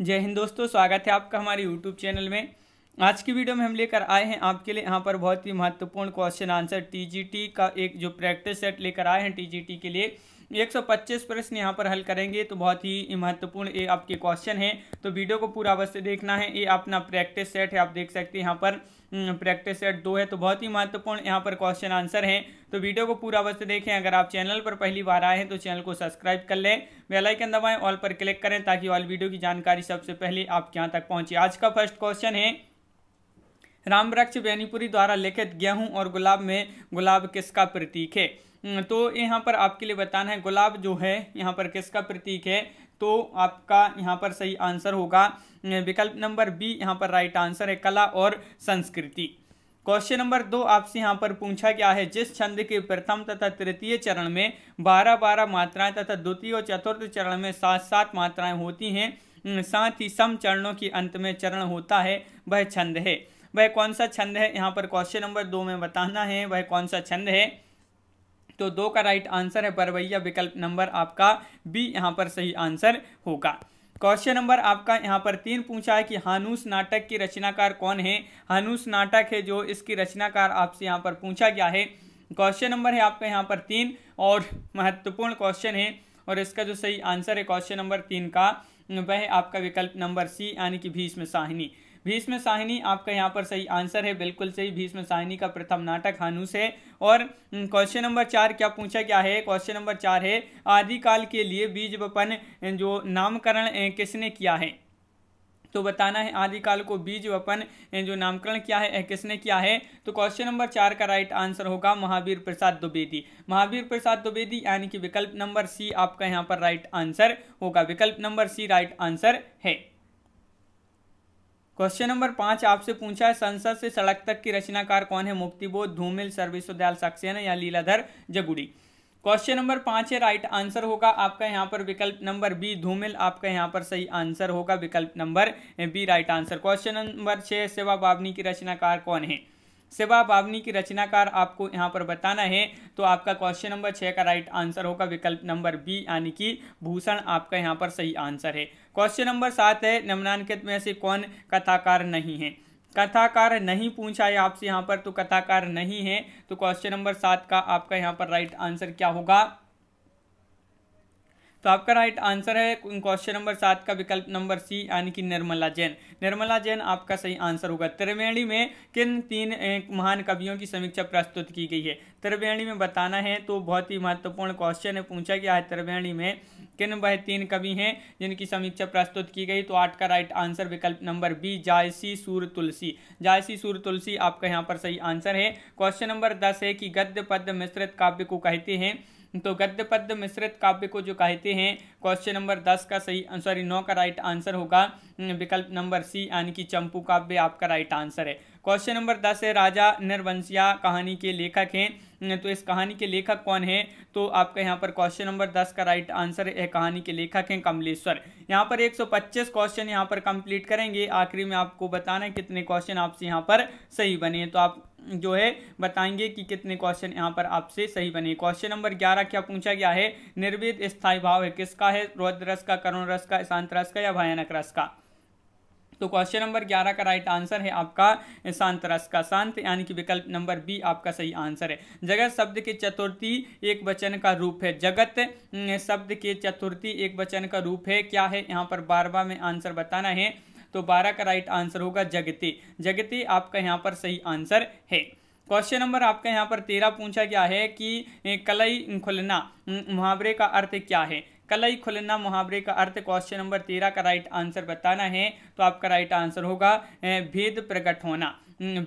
जय हिंद दोस्तों स्वागत है आपका हमारे यूट्यूब चैनल में आज की वीडियो में हम लेकर आए हैं आपके लिए यहाँ पर बहुत ही महत्वपूर्ण क्वेश्चन आंसर टी का एक जो प्रैक्टिस सेट लेकर आए हैं टी के लिए 125 प्रश्न यहाँ पर हल करेंगे तो बहुत ही महत्वपूर्ण ये आपके क्वेश्चन है तो वीडियो को पूरा अवश्य देखना है ये अपना प्रैक्टिस सेट है आप देख सकते हैं यहाँ पर प्रैक्टिस हम्म, सेट दो है तो बहुत ही महत्वपूर्ण यहाँ पर क्वेश्चन आंसर है तो वीडियो को पूरा अवश्य देखें अगर आप चैनल पर पहली बार आए हैं तो चैनल को सब्सक्राइब कर लें बेलाइकन दबाएँ ऑल पर क्लिक करें ताकि ऑल वीडियो की जानकारी सबसे पहले आपके यहाँ तक पहुँचे आज का फर्स्ट क्वेश्चन है राम वृक्ष बेनीपुरी द्वारा लिखित गेहूं और गुलाब में गुलाब किसका प्रतीक है हम्म, तो यहाँ पर आपके लिए बताना है गुलाब जो है यहाँ पर किसका प्रतीक है तो आपका यहाँ पर सही आंसर होगा हम्म, विकल्प नंबर बी यहाँ पर राइट आंसर है कला और संस्कृति क्वेश्चन नंबर दो आपसे यहाँ पर पूछा गया है जिस छंद के प्रथम तथा तृतीय चरण में बारह बारह मात्राएं तथा द्वितीय और चतुर्थ चरण में सात सात मात्राएं होती हैं हम्म, साथ ही सम चरणों के अंत में चरण होता है वह छंद है वह कौन सा छंद है यहाँ पर क्वेश्चन नंबर दो में बताना है वह कौन सा छंद है तो दो का राइट आंसर है बरवैया विकल्प नंबर आपका बी यहाँ पर सही आंसर होगा क्वेश्चन नंबर आपका यहाँ पर तीन पूछा है कि हानूस नाटक की रचनाकार कौन है हानूस नाटक है जो इसकी रचनाकार आपसे यहाँ पर पूछा गया है क्वेश्चन नंबर है आपका यहाँ पर तीन और महत्वपूर्ण क्वेश्चन है और इसका जो सही आंसर है क्वेश्चन नंबर तीन का वह आपका विकल्प नंबर सी यानी कि भीष्म साहिनी भीष्म साहिनी आपका यहाँ पर सही आंसर है बिल्कुल सही भीष्म साहिनी का प्रथम नाटक हानुस है और क्वेश्चन हम्म, नंबर चार क्या पूछा क्या है क्वेश्चन नंबर चार है आदिकाल के लिए बीज वपन जो नामकरण किसने किया है तो बताना है आदिकाल को बीज वपन जो नामकरण किया है किसने किया है तो क्वेश्चन नंबर चार का राइट आंसर होगा महावीर प्रसाद द्विवेदी महावीर प्रसाद द्विवेदी यानी कि विकल्प नंबर सी आपका यहाँ पर राइट आंसर होगा विकल्प नंबर सी राइट आंसर है क्वेश्चन नंबर पांच आपसे पूछा है संसद से सड़क तक की रचनाकार कौन है मुक्तिबोध धूमिल सर्विश्वदयाल सक्सेना या लीलाधर जगुड़ी क्वेश्चन नंबर पांच है राइट आंसर होगा आपका यहाँ पर विकल्प नंबर बी धूमिल आपका यहाँ पर सही आंसर होगा विकल्प number B right answer question number छह सेवा बाबनी की रचनाकार कौन है सेवा भावनी की रचनाकार आपको यहाँ पर बताना है तो आपका क्वेश्चन नंबर छः का राइट आंसर होगा विकल्प नंबर बी यानी कि भूषण आपका यहाँ पर सही आंसर है क्वेश्चन नंबर सात है निम्नांकित में से कौन कथाकार नहीं है कथाकार नहीं पूछा है आपसे यहाँ पर तो कथाकार नहीं है तो क्वेश्चन नंबर सात का आपका यहाँ पर राइट आंसर क्या होगा तो आपका राइट आंसर है क्वेश्चन नंबर सात का विकल्प नंबर सी यानी कि निर्मला जैन निर्मला जैन आपका सही आंसर होगा त्रिवेणी में किन तीन महान कवियों की समीक्षा प्रस्तुत की गई है त्रिवेणी में बताना है तो बहुत ही महत्वपूर्ण क्वेश्चन है पूछा गया है त्रिवेणी में किन वह तीन कवि हैं जिनकी समीक्षा प्रस्तुत की गई तो आठ का राइट आंसर विकल्प नंबर बी जायसी सूर तुलसी जायसी सूर तुलसी आपका यहाँ पर सही आंसर है क्वेश्चन नंबर दस है कि गद्य पद्य मिश्रित काव्य को कहते हैं तो गद्य पद्य मिश्रित काव्य को जो कहते हैं क्वेश्चन नंबर दस का सही सॉरी नौ का राइट आंसर होगा विकल्प नंबर सी यानी कि चंपू काव्य आपका राइट आंसर है क्वेश्चन नंबर दस है राजा नरवंशिया कहानी के लेखक हैं तो इस कहानी के लेखक कौन है तो आपका यहाँ पर क्वेश्चन नंबर दस का राइट आंसर है कहानी के लेखक हैं कमलेश्वर यहाँ पर 125 क्वेश्चन यहाँ पर कंप्लीट करेंगे आखिरी में आपको बताना है कितने क्वेश्चन आपसे यहाँ पर सही बने तो आप जो है बताएंगे कि कितने क्वेश्चन यहाँ पर आपसे सही बने क्वेश्चन नंबर ग्यारह क्या पूछा गया है निर्विध स्थायी भाव है किसका है रौद्र रस का करुण रस का शांत रस का या भयानक रस का तो क्वेश्चन नंबर ग्यारह का राइट आंसर है आपका शांत रस का शांत यानी कि विकल्प नंबर बी आपका सही आंसर है जगत शब्द के चतुर्थी एक वचन का रूप है जगत हम्म, शब्द के चतुर्थी एक वचन का रूप है क्या है यहाँ पर बार बार में आंसर बताना है तो बारह का राइट आंसर होगा जगती जगती आपका यहाँ पर सही आंसर है क्वेश्चन नंबर आपका यहाँ पर तेरह पूछा गया है कि कलई खुलना मुहावरे का अर्थ क्या है कलई खुलना मुहावरे का अर्थ क्वेश्चन नंबर तेरह का राइट आंसर बताना है तो आपका राइट आंसर होगा भेद प्रकट होना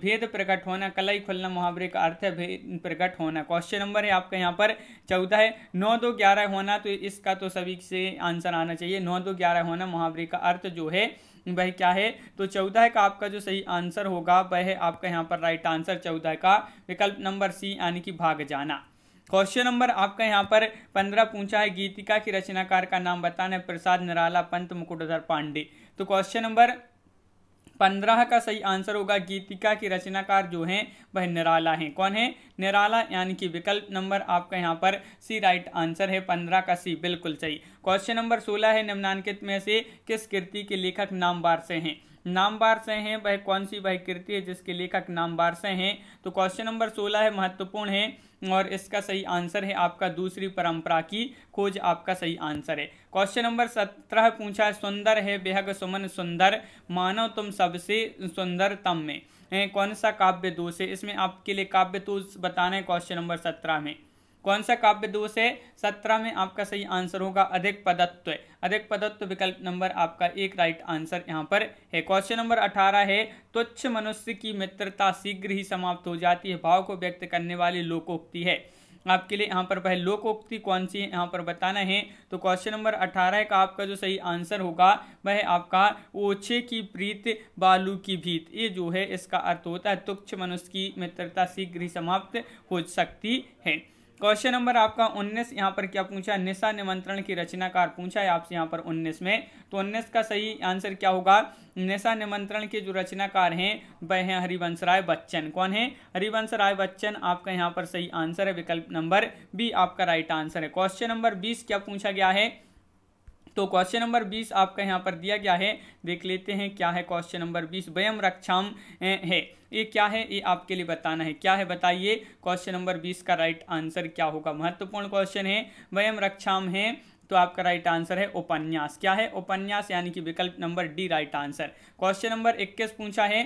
भेद प्रकट होना कलई खुलना मुहावरे का अर्थ है भेद प्रकट होना क्वेश्चन नंबर है आपका यहाँ पर चौदह है नौ दो ग्यारह होना तो इसका तो सभी से आंसर आना चाहिए नौ दो ग्यारह होना मुहावरे का अर्थ जो है वह क्या है तो चौदह का आपका जो सही आंसर होगा वह है आपका यहाँ पर राइट आंसर चौदह का विकल्प नंबर सी यानी कि भाग जाना क्वेश्चन नंबर आपका यहाँ पर पंद्रह पूछा है गीतिका की रचनाकार का नाम बताना है प्रसाद निराला पंत मुकुटधर पांडे तो क्वेश्चन नंबर पंद्रह का सही आंसर होगा गीतिका की रचनाकार जो हैं वह निराला हैं कौन है निराला यानी कि विकल्प नंबर आपका यहाँ पर सी राइट आंसर है पंद्रह का सी बिल्कुल सही क्वेश्चन नंबर सोलह है निम्नांकित में से किस कृति के लेखक बार से हैं बार से हैं वह कौन सी वह कृति है जिसके लेखक बार से हैं तो क्वेश्चन नंबर सोलह है महत्वपूर्ण है और इसका सही आंसर है आपका दूसरी परंपरा की खोज आपका सही आंसर है क्वेश्चन नंबर सत्रह पूछा है सुंदर है बेहग सुमन सुंदर मानो तुम सबसे सुंदरतम में कौन सा काव्य दोष है इसमें आपके लिए काव्य तो बताना है क्वेश्चन नंबर सत्रह में कौन सा काव्य दोष है सत्रह में आपका सही आंसर होगा अधिक पदत्व अधिक पदत्व विकल्प नंबर आपका एक राइट आंसर यहाँ पर है क्वेश्चन नंबर अठारह है तुच्छ मनुष्य की मित्रता शीघ्र ही समाप्त हो जाती है भाव को व्यक्त करने वाली लोकोक्ति है आपके लिए यहाँ पर वह लोकोक्ति कौन सी है यहाँ पर बताना है तो क्वेश्चन नंबर अठारह का आपका जो सही आंसर होगा वह आपका ओछे की प्रीत बालू की भीत ये जो है इसका अर्थ होता है तुच्छ मनुष्य की मित्रता शीघ्र ही समाप्त हो सकती है क्वेश्चन नंबर आपका 19 यहाँ पर क्या पूछा निशा निमंत्रण की रचनाकार पूछा है आपसे यहाँ पर 19 में तो 19 का सही आंसर क्या होगा निशा निमंत्रण के जो रचनाकार हैं वह हैं हरिवंश राय बच्चन कौन है हरिवंश राय बच्चन आपका यहाँ पर सही आंसर है विकल्प नंबर बी आपका राइट आंसर है क्वेश्चन नंबर बीस क्या पूछा गया है तो क्वेश्चन नंबर बीस आपका यहाँ पर दिया गया है देख लेते हैं क्या है क्वेश्चन नंबर बीस वयम रक्षाम है ये क्या है ये आपके लिए बताना है क्या है बताइए क्वेश्चन नंबर बीस का राइट आंसर क्या होगा महत्वपूर्ण क्वेश्चन है वयम रक्षाम है तो आपका राइट आंसर है उपन्यास क्या है उपन्यास यानी कि विकल्प number D right answer question number इक्कीस पूछा है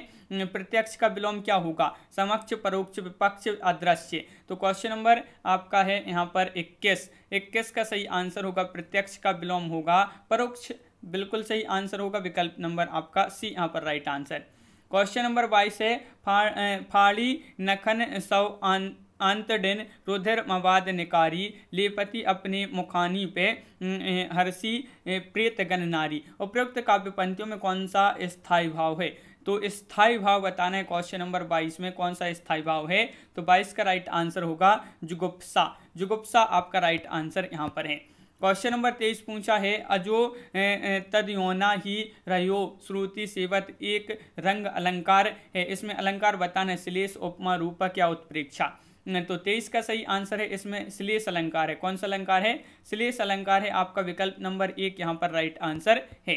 प्रत्यक्ष का विलोम क्या होगा समक्ष परोक्ष विपक्ष अदृश्य तो क्वेश्चन नंबर आपका है यहाँ पर इक्कीस इक्कीस का सही आंसर होगा प्रत्यक्ष का विलोम होगा परोक्ष बिल्कुल सही आंसर होगा विकल्प नंबर आपका सी यहाँ पर राइट आंसर क्वेश्चन नंबर बाईस है फाड़ी नखन सौ अंत दिन रुधिर मवाद निकारी लेपति अपने मुखानी पे हर्षी प्रेत गणनारी उपयुक्त काव्य पंक्तियों में कौन सा स्थायी भाव है तो स्थायी भाव बताना है क्वेश्चन नंबर 22 में कौन सा स्थायी भाव है तो 22 का राइट आंसर होगा जुगुप्सा जुगुप्सा आपका राइट आंसर यहाँ पर है क्वेश्चन नंबर तेईस पूछा है अजो तदयोना ही रहो श्रुति सेवत एक रंग अलंकार है इसमें अलंकार बताना है श्लेष उपमा रूपक या उत्प्रेक्षा तो तेईस का सही आंसर है इसमें श्लेष अलंकार है कौन सा अलंकार है श्लेष अलंकार है आपका विकल्प नंबर एक यहाँ पर राइट आंसर है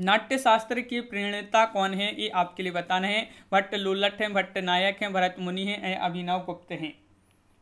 नाट्य शास्त्र की प्रेरणता कौन है ये आपके लिए बताना है भट्ट लोलट है भट्ट नायक है भरत मुनि है अभिनव गुप्त है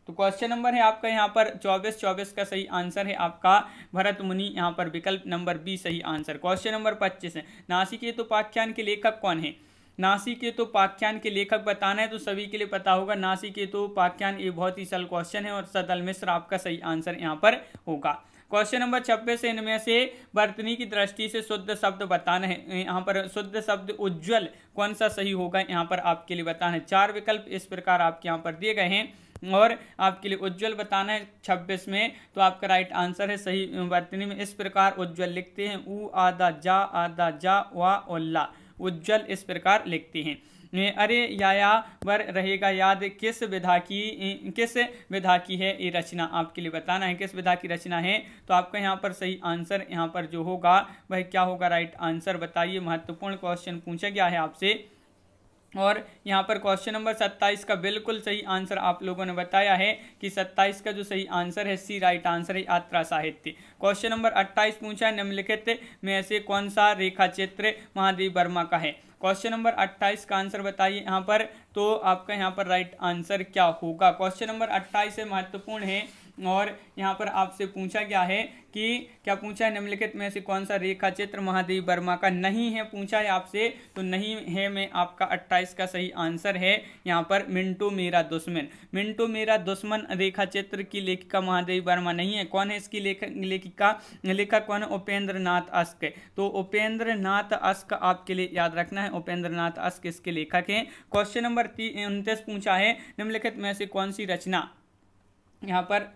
तो क्वेश्चन नंबर है आपका यहाँ पर चौबीस चौबीस का सही आंसर है आपका भरत मुनि यहाँ पर विकल्प नंबर बी सही आंसर क्वेश्चन नंबर पच्चीस है नासिक ये तो उपाख्यान के लेखक कौन है नासी के तो पाख्यान के लेखक बताना है तो सभी के लिए पता होगा नासी के तो पाख्यान ये बहुत ही सरल क्वेश्चन है और सदल मिश्र आपका सही आंसर यहाँ पर होगा क्वेश्चन नंबर छब्बीस इनमें से बर्तनी की दृष्टि से शुद्ध शब्द बताना है यहाँ पर शुद्ध शब्द उज्जवल कौन सा सही होगा यहाँ पर आपके लिए बताना है चार विकल्प इस प्रकार आपके यहाँ पर दिए गए हैं और आपके लिए उज्जवल बताना है छब्बीस में तो आपका राइट आंसर है सही बर्तनी में इस प्रकार उज्जवल लिखते हैं ऊ आदा जा आदा जा वाह उज्जवल इस प्रकार लिखती हैं अरे याया वर रहेगा याद किस विधा की किस विधा की है ये रचना आपके लिए बताना है किस विधा की रचना है तो आपका यहाँ पर सही आंसर यहाँ पर जो होगा वह क्या होगा राइट आंसर बताइए महत्वपूर्ण क्वेश्चन पूछा गया है आपसे और यहाँ पर क्वेश्चन नंबर 27 का बिल्कुल सही आंसर आप लोगों ने बताया है कि 27 का जो सही आंसर है सी राइट आंसर है यात्रा साहित्य क्वेश्चन नंबर 28 पूछा है निम्नलिखित में से कौन सा रेखा चित्र महादेव वर्मा का है क्वेश्चन नंबर 28 का आंसर बताइए यहाँ पर तो आपका यहाँ पर राइट आंसर क्या होगा क्वेश्चन नंबर अट्ठाईस महत्वपूर्ण है और यहाँ पर आपसे पूछा गया है कि क्या पूछा है निम्नलिखित में से कौन सा रेखा चित्र महादेव वर्मा का नहीं है पूछा है आपसे तो नहीं है मैं आपका अट्ठाईस का सही आंसर है यहाँ पर मिंटू मेरा दुश्मन मिंटू मेरा दुश्मन रेखा चित्र की लेखिका महादेव वर्मा नहीं है कौन है इसकी लेखिका लेखक कौन है उपेंद्र नाथ अस्क तो उपेंद्र नाथ अस्क आपके लिए याद रखना है उपेंद्र नाथ अस्क इसके लेखक हैं क्वेश्चन नंबर उनतीस पूछा है निम्नलिखित में से कौन सी रचना यहाँ पर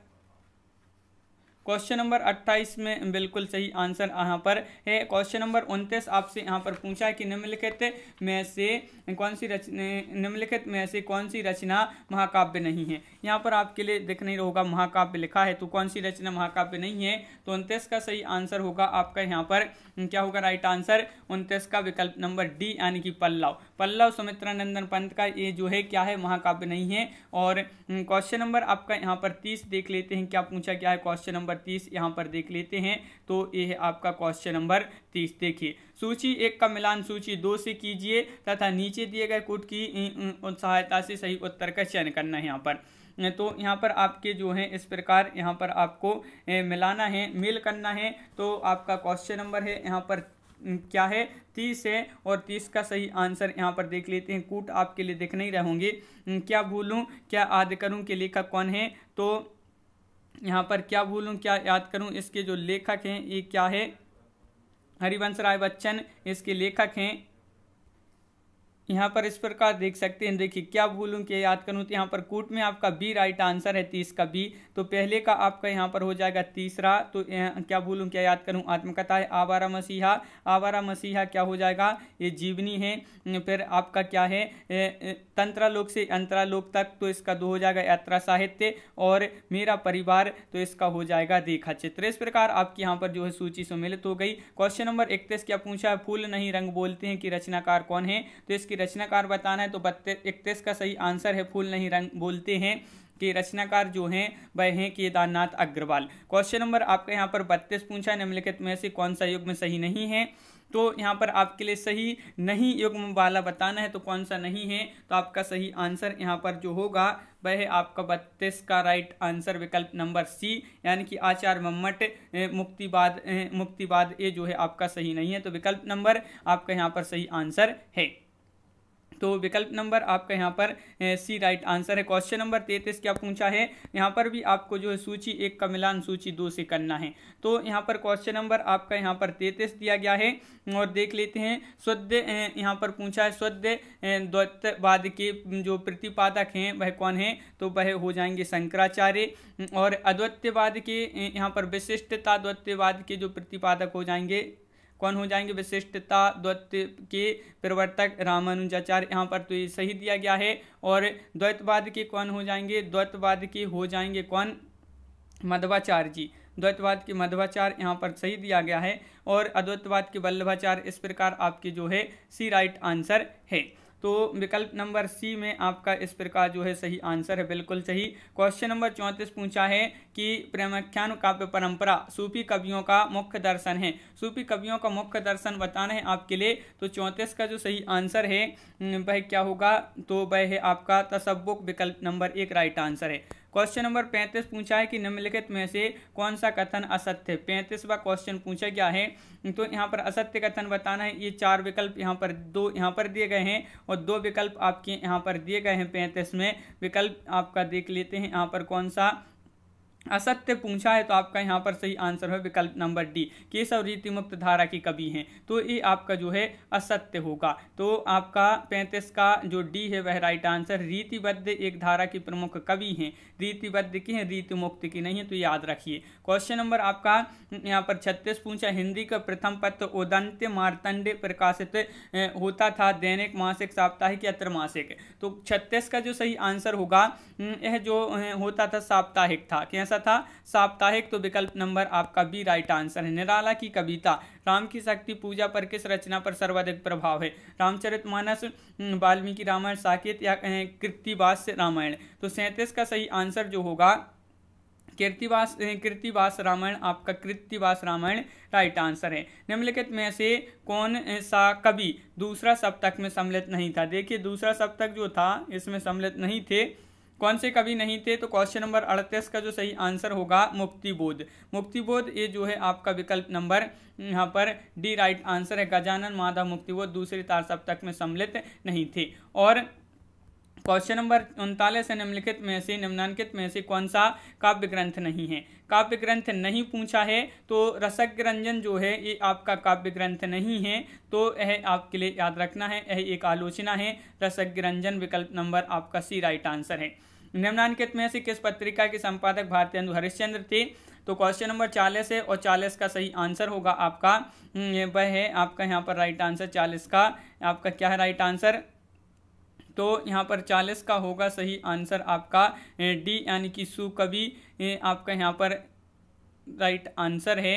क्वेश्चन नंबर 28 में बिल्कुल सही आंसर यहाँ पर है क्वेश्चन नंबर उनतीस आपसे यहाँ पर पूछा है कि निम्नलिखित में से कौन सी रचना निम्नलिखित में से कौन सी रचना महाकाव्य नहीं है यहाँ पर आपके लिए दिख नहीं होगा महाकाव्य लिखा है तो कौन सी रचना महाकाव्य नहीं है तो उनतीस का सही आंसर होगा आपका यहाँ पर क्या होगा राइट आंसर उनतीस का विकल्प नंबर डी यानी कि पल्लव पल्लव सुमित्रा नंदन पंत का ये जो है क्या है महाकाव्य नहीं है और क्वेश्चन नंबर आपका यहाँ पर तीस देख लेते हैं क्या पूछा क्या है क्वेश्चन नंबर तीस यहाँ पर देख लेते हैं तो ये है आपका क्वेश्चन नंबर तीस देखिए सूची एक का मिलान सूची दो से कीजिए तथा नीचे दिए गए कुट की सहायता से सही उत्तर का चयन करना है यहाँ पर तो यहाँ पर आपके जो है इस प्रकार यहाँ पर आपको मिलाना है मेल करना है तो आपका क्वेश्चन नंबर है यहाँ पर क्या है तीस है और तीस का सही आंसर यहाँ पर देख लेते हैं कूट आपके लिए देख नहीं रहे क्या भूलूँ क्या याद करूँ के लेखक कौन है तो यहाँ पर क्या भूलूँ क्या याद करूँ इसके जो लेखक हैं ये क्या है हरिवंश राय बच्चन इसके लेखक हैं यहाँ पर इस प्रकार देख सकते हैं देखिए क्या भूलूँ क्या याद करूँ तो यहाँ पर कूट में आपका बी राइट आंसर है तीस का बी तो पहले का आपका यहाँ पर हो जाएगा तीसरा तो क्या भूलूँ क्या याद करूँ आत्मकथा है आवारा मसीहा आवारा मसीहा क्या हो जाएगा ये जीवनी है फिर आपका क्या है तंत्रालोक से अंतरालोक तक तो इसका दो हो जाएगा यात्रा साहित्य और मेरा परिवार तो इसका हो जाएगा देखा चित्र इस प्रकार आपकी यहाँ पर जो है सूची सम्मिलित हो गई क्वेश्चन नंबर इकतीस क्या पूछा है फूल नहीं रंग बोलते हैं कि रचनाकार कौन है तो इसकी की रचनाकार बताना है तो बत्तीस इकतीस का सही आंसर है फूल नहीं रंग बोलते हैं कि रचनाकार जो हैं वह हैं केदारनाथ अग्रवाल क्वेश्चन नंबर आपका यहाँ पर बत्तीस पूछा है निम्नलिखित में से कौन सा युग में सही नहीं है तो यहाँ पर आपके लिए सही नहीं युग वाला बताना है तो कौन सा नहीं है तो आपका सही आंसर यहाँ पर जो होगा वह आपका बत्तीस का राइट आंसर विकल्प नंबर सी यानी कि आचार मम्मट मुक्तिवाद मुक्तिवाद ये जो है आपका सही नहीं है तो विकल्प नंबर आपका यहाँ पर सही आंसर है तो विकल्प नंबर आपका यहाँ पर सी राइट आंसर है क्वेश्चन नंबर तैतीस क्या पूछा है यहाँ पर भी आपको जो है सूची एक का मिलान सूची दो से करना है तो यहाँ पर क्वेश्चन नंबर आपका यहाँ पर तैतीस दिया गया है और देख लेते हैं स्वद्य यहाँ पर पूछा है स्वद्य द्वैतवाद के जो प्रतिपादक हैं वह कौन है तो वह हो जाएंगे शंकराचार्य और अद्वैतवाद के यहाँ पर विशिष्टता द्वैतवाद के जो प्रतिपादक हो जाएंगे कौन हो जाएंगे विशिष्टता द्वैत के प्रवर्तक रामानुजाचार्य यहाँ पर तो ये सही दिया गया है और द्वैतवाद के कौन हो जाएंगे द्वैतवाद के हो जाएंगे कौन मध्वाचार्य जी द्वैतवाद के मध्वाचार्य यहाँ पर सही दिया गया है और अद्वैतवाद के वल्लभाचार्य इस प्रकार आपके जो है सी राइट आंसर है तो विकल्प नंबर सी में आपका इस प्रकार जो है सही आंसर है बिल्कुल सही क्वेश्चन नंबर चौंतीस पूछा है कि प्रेमाख्यान काव्य परंपरा सूफी कवियों का मुख्य दर्शन है सूफी कवियों का मुख्य दर्शन बताना है आपके लिए तो चौंतीस का जो सही आंसर है वह क्या होगा तो वह है आपका तसब्बुक विकल्प नंबर एक राइट आंसर है क्वेश्चन नंबर पैंतीस पूछा है कि निम्नलिखित में से कौन सा कथन असत्य पैंतीसवा क्वेश्चन पूछा गया है तो यहाँ पर असत्य कथन बताना है ये चार विकल्प यहाँ पर दो यहाँ पर दिए गए हैं और दो विकल्प आपके यहाँ पर दिए गए हैं पैंतीस में विकल्प आपका देख लेते हैं यहाँ पर कौन सा असत्य पूछा है तो आपका यहाँ पर सही आंसर है विकल्प नंबर डी केशव सब रीतिमुक्त धारा की कवि हैं तो ये आपका जो है असत्य होगा तो आपका पैंतीस का जो डी है वह राइट आंसर रीतिबद्ध एक धारा की प्रमुख कवि हैं रीतिबद्ध की हैं रीतिमुक्त की नहीं है तो याद रखिए क्वेश्चन नंबर आपका हम्म, यहाँ पर छत्तीस पूछा हिंदी का प्रथम पत्र उदंत मारतंड प्रकाशित होता था दैनिक मासिक साप्ताहिक या त्रमासिक तो छत्तीस का जो सही आंसर होगा हम्म, यह जो होता था साप्ताहिक था कैसा सा था साप्ताहिक तो विकल्प नंबर आपका बी राइट आंसर है निराला की कविता राम की शक्ति पूजा पर किस रचना पर सर्वाधिक प्रभाव है रामचरित मानस हम्म, वाल्मीकि रामायण साकेत या कृतिवास रामायण तो सैंतीस का सही आंसर जो होगा कीर्तिवास कीर्तिवास रामायण आपका कृतिवास रामायण राइट आंसर है निम्नलिखित में से कौन सा कवि दूसरा सप्तक में सम्मिलित नहीं था देखिए दूसरा सप्तक जो था इसमें सम्मिलित नहीं थे कौन से कवि नहीं थे तो क्वेश्चन नंबर अड़तीस का जो सही आंसर होगा मुक्तिबोध मुक्तिबोध ये जो है आपका विकल्प नंबर यहाँ पर डी राइट आंसर है गजानन माधव मुक्तिबोध दूसरे तार सप्तक में सम्मिलित नहीं थे और क्वेश्चन नंबर उनतालीस है निम्नलिखित में से निम्नांकित में से कौन सा काव्य ग्रंथ नहीं है काव्य ग्रंथ नहीं पूछा है तो रसज्ञ रंजन जो है ये आपका काव्य ग्रंथ नहीं है तो यह आपके लिए याद रखना है यह एक आलोचना है रसज्ञ रंजन विकल्प नंबर आपका सी राइट आंसर है निम्नांकित में से किस पत्रिका के संपादक भारतीय हरिश्चंद्र थे तो क्वेश्चन नंबर चालीस है और चालीस का सही आंसर होगा आपका हम्म, वह है आपका यहाँ पर राइट आंसर चालीस का आपका क्या है राइट आंसर तो यहाँ पर चालीस का होगा सही आंसर आपका डी यानी कि सुकवि आपका यहाँ पर राइट आंसर है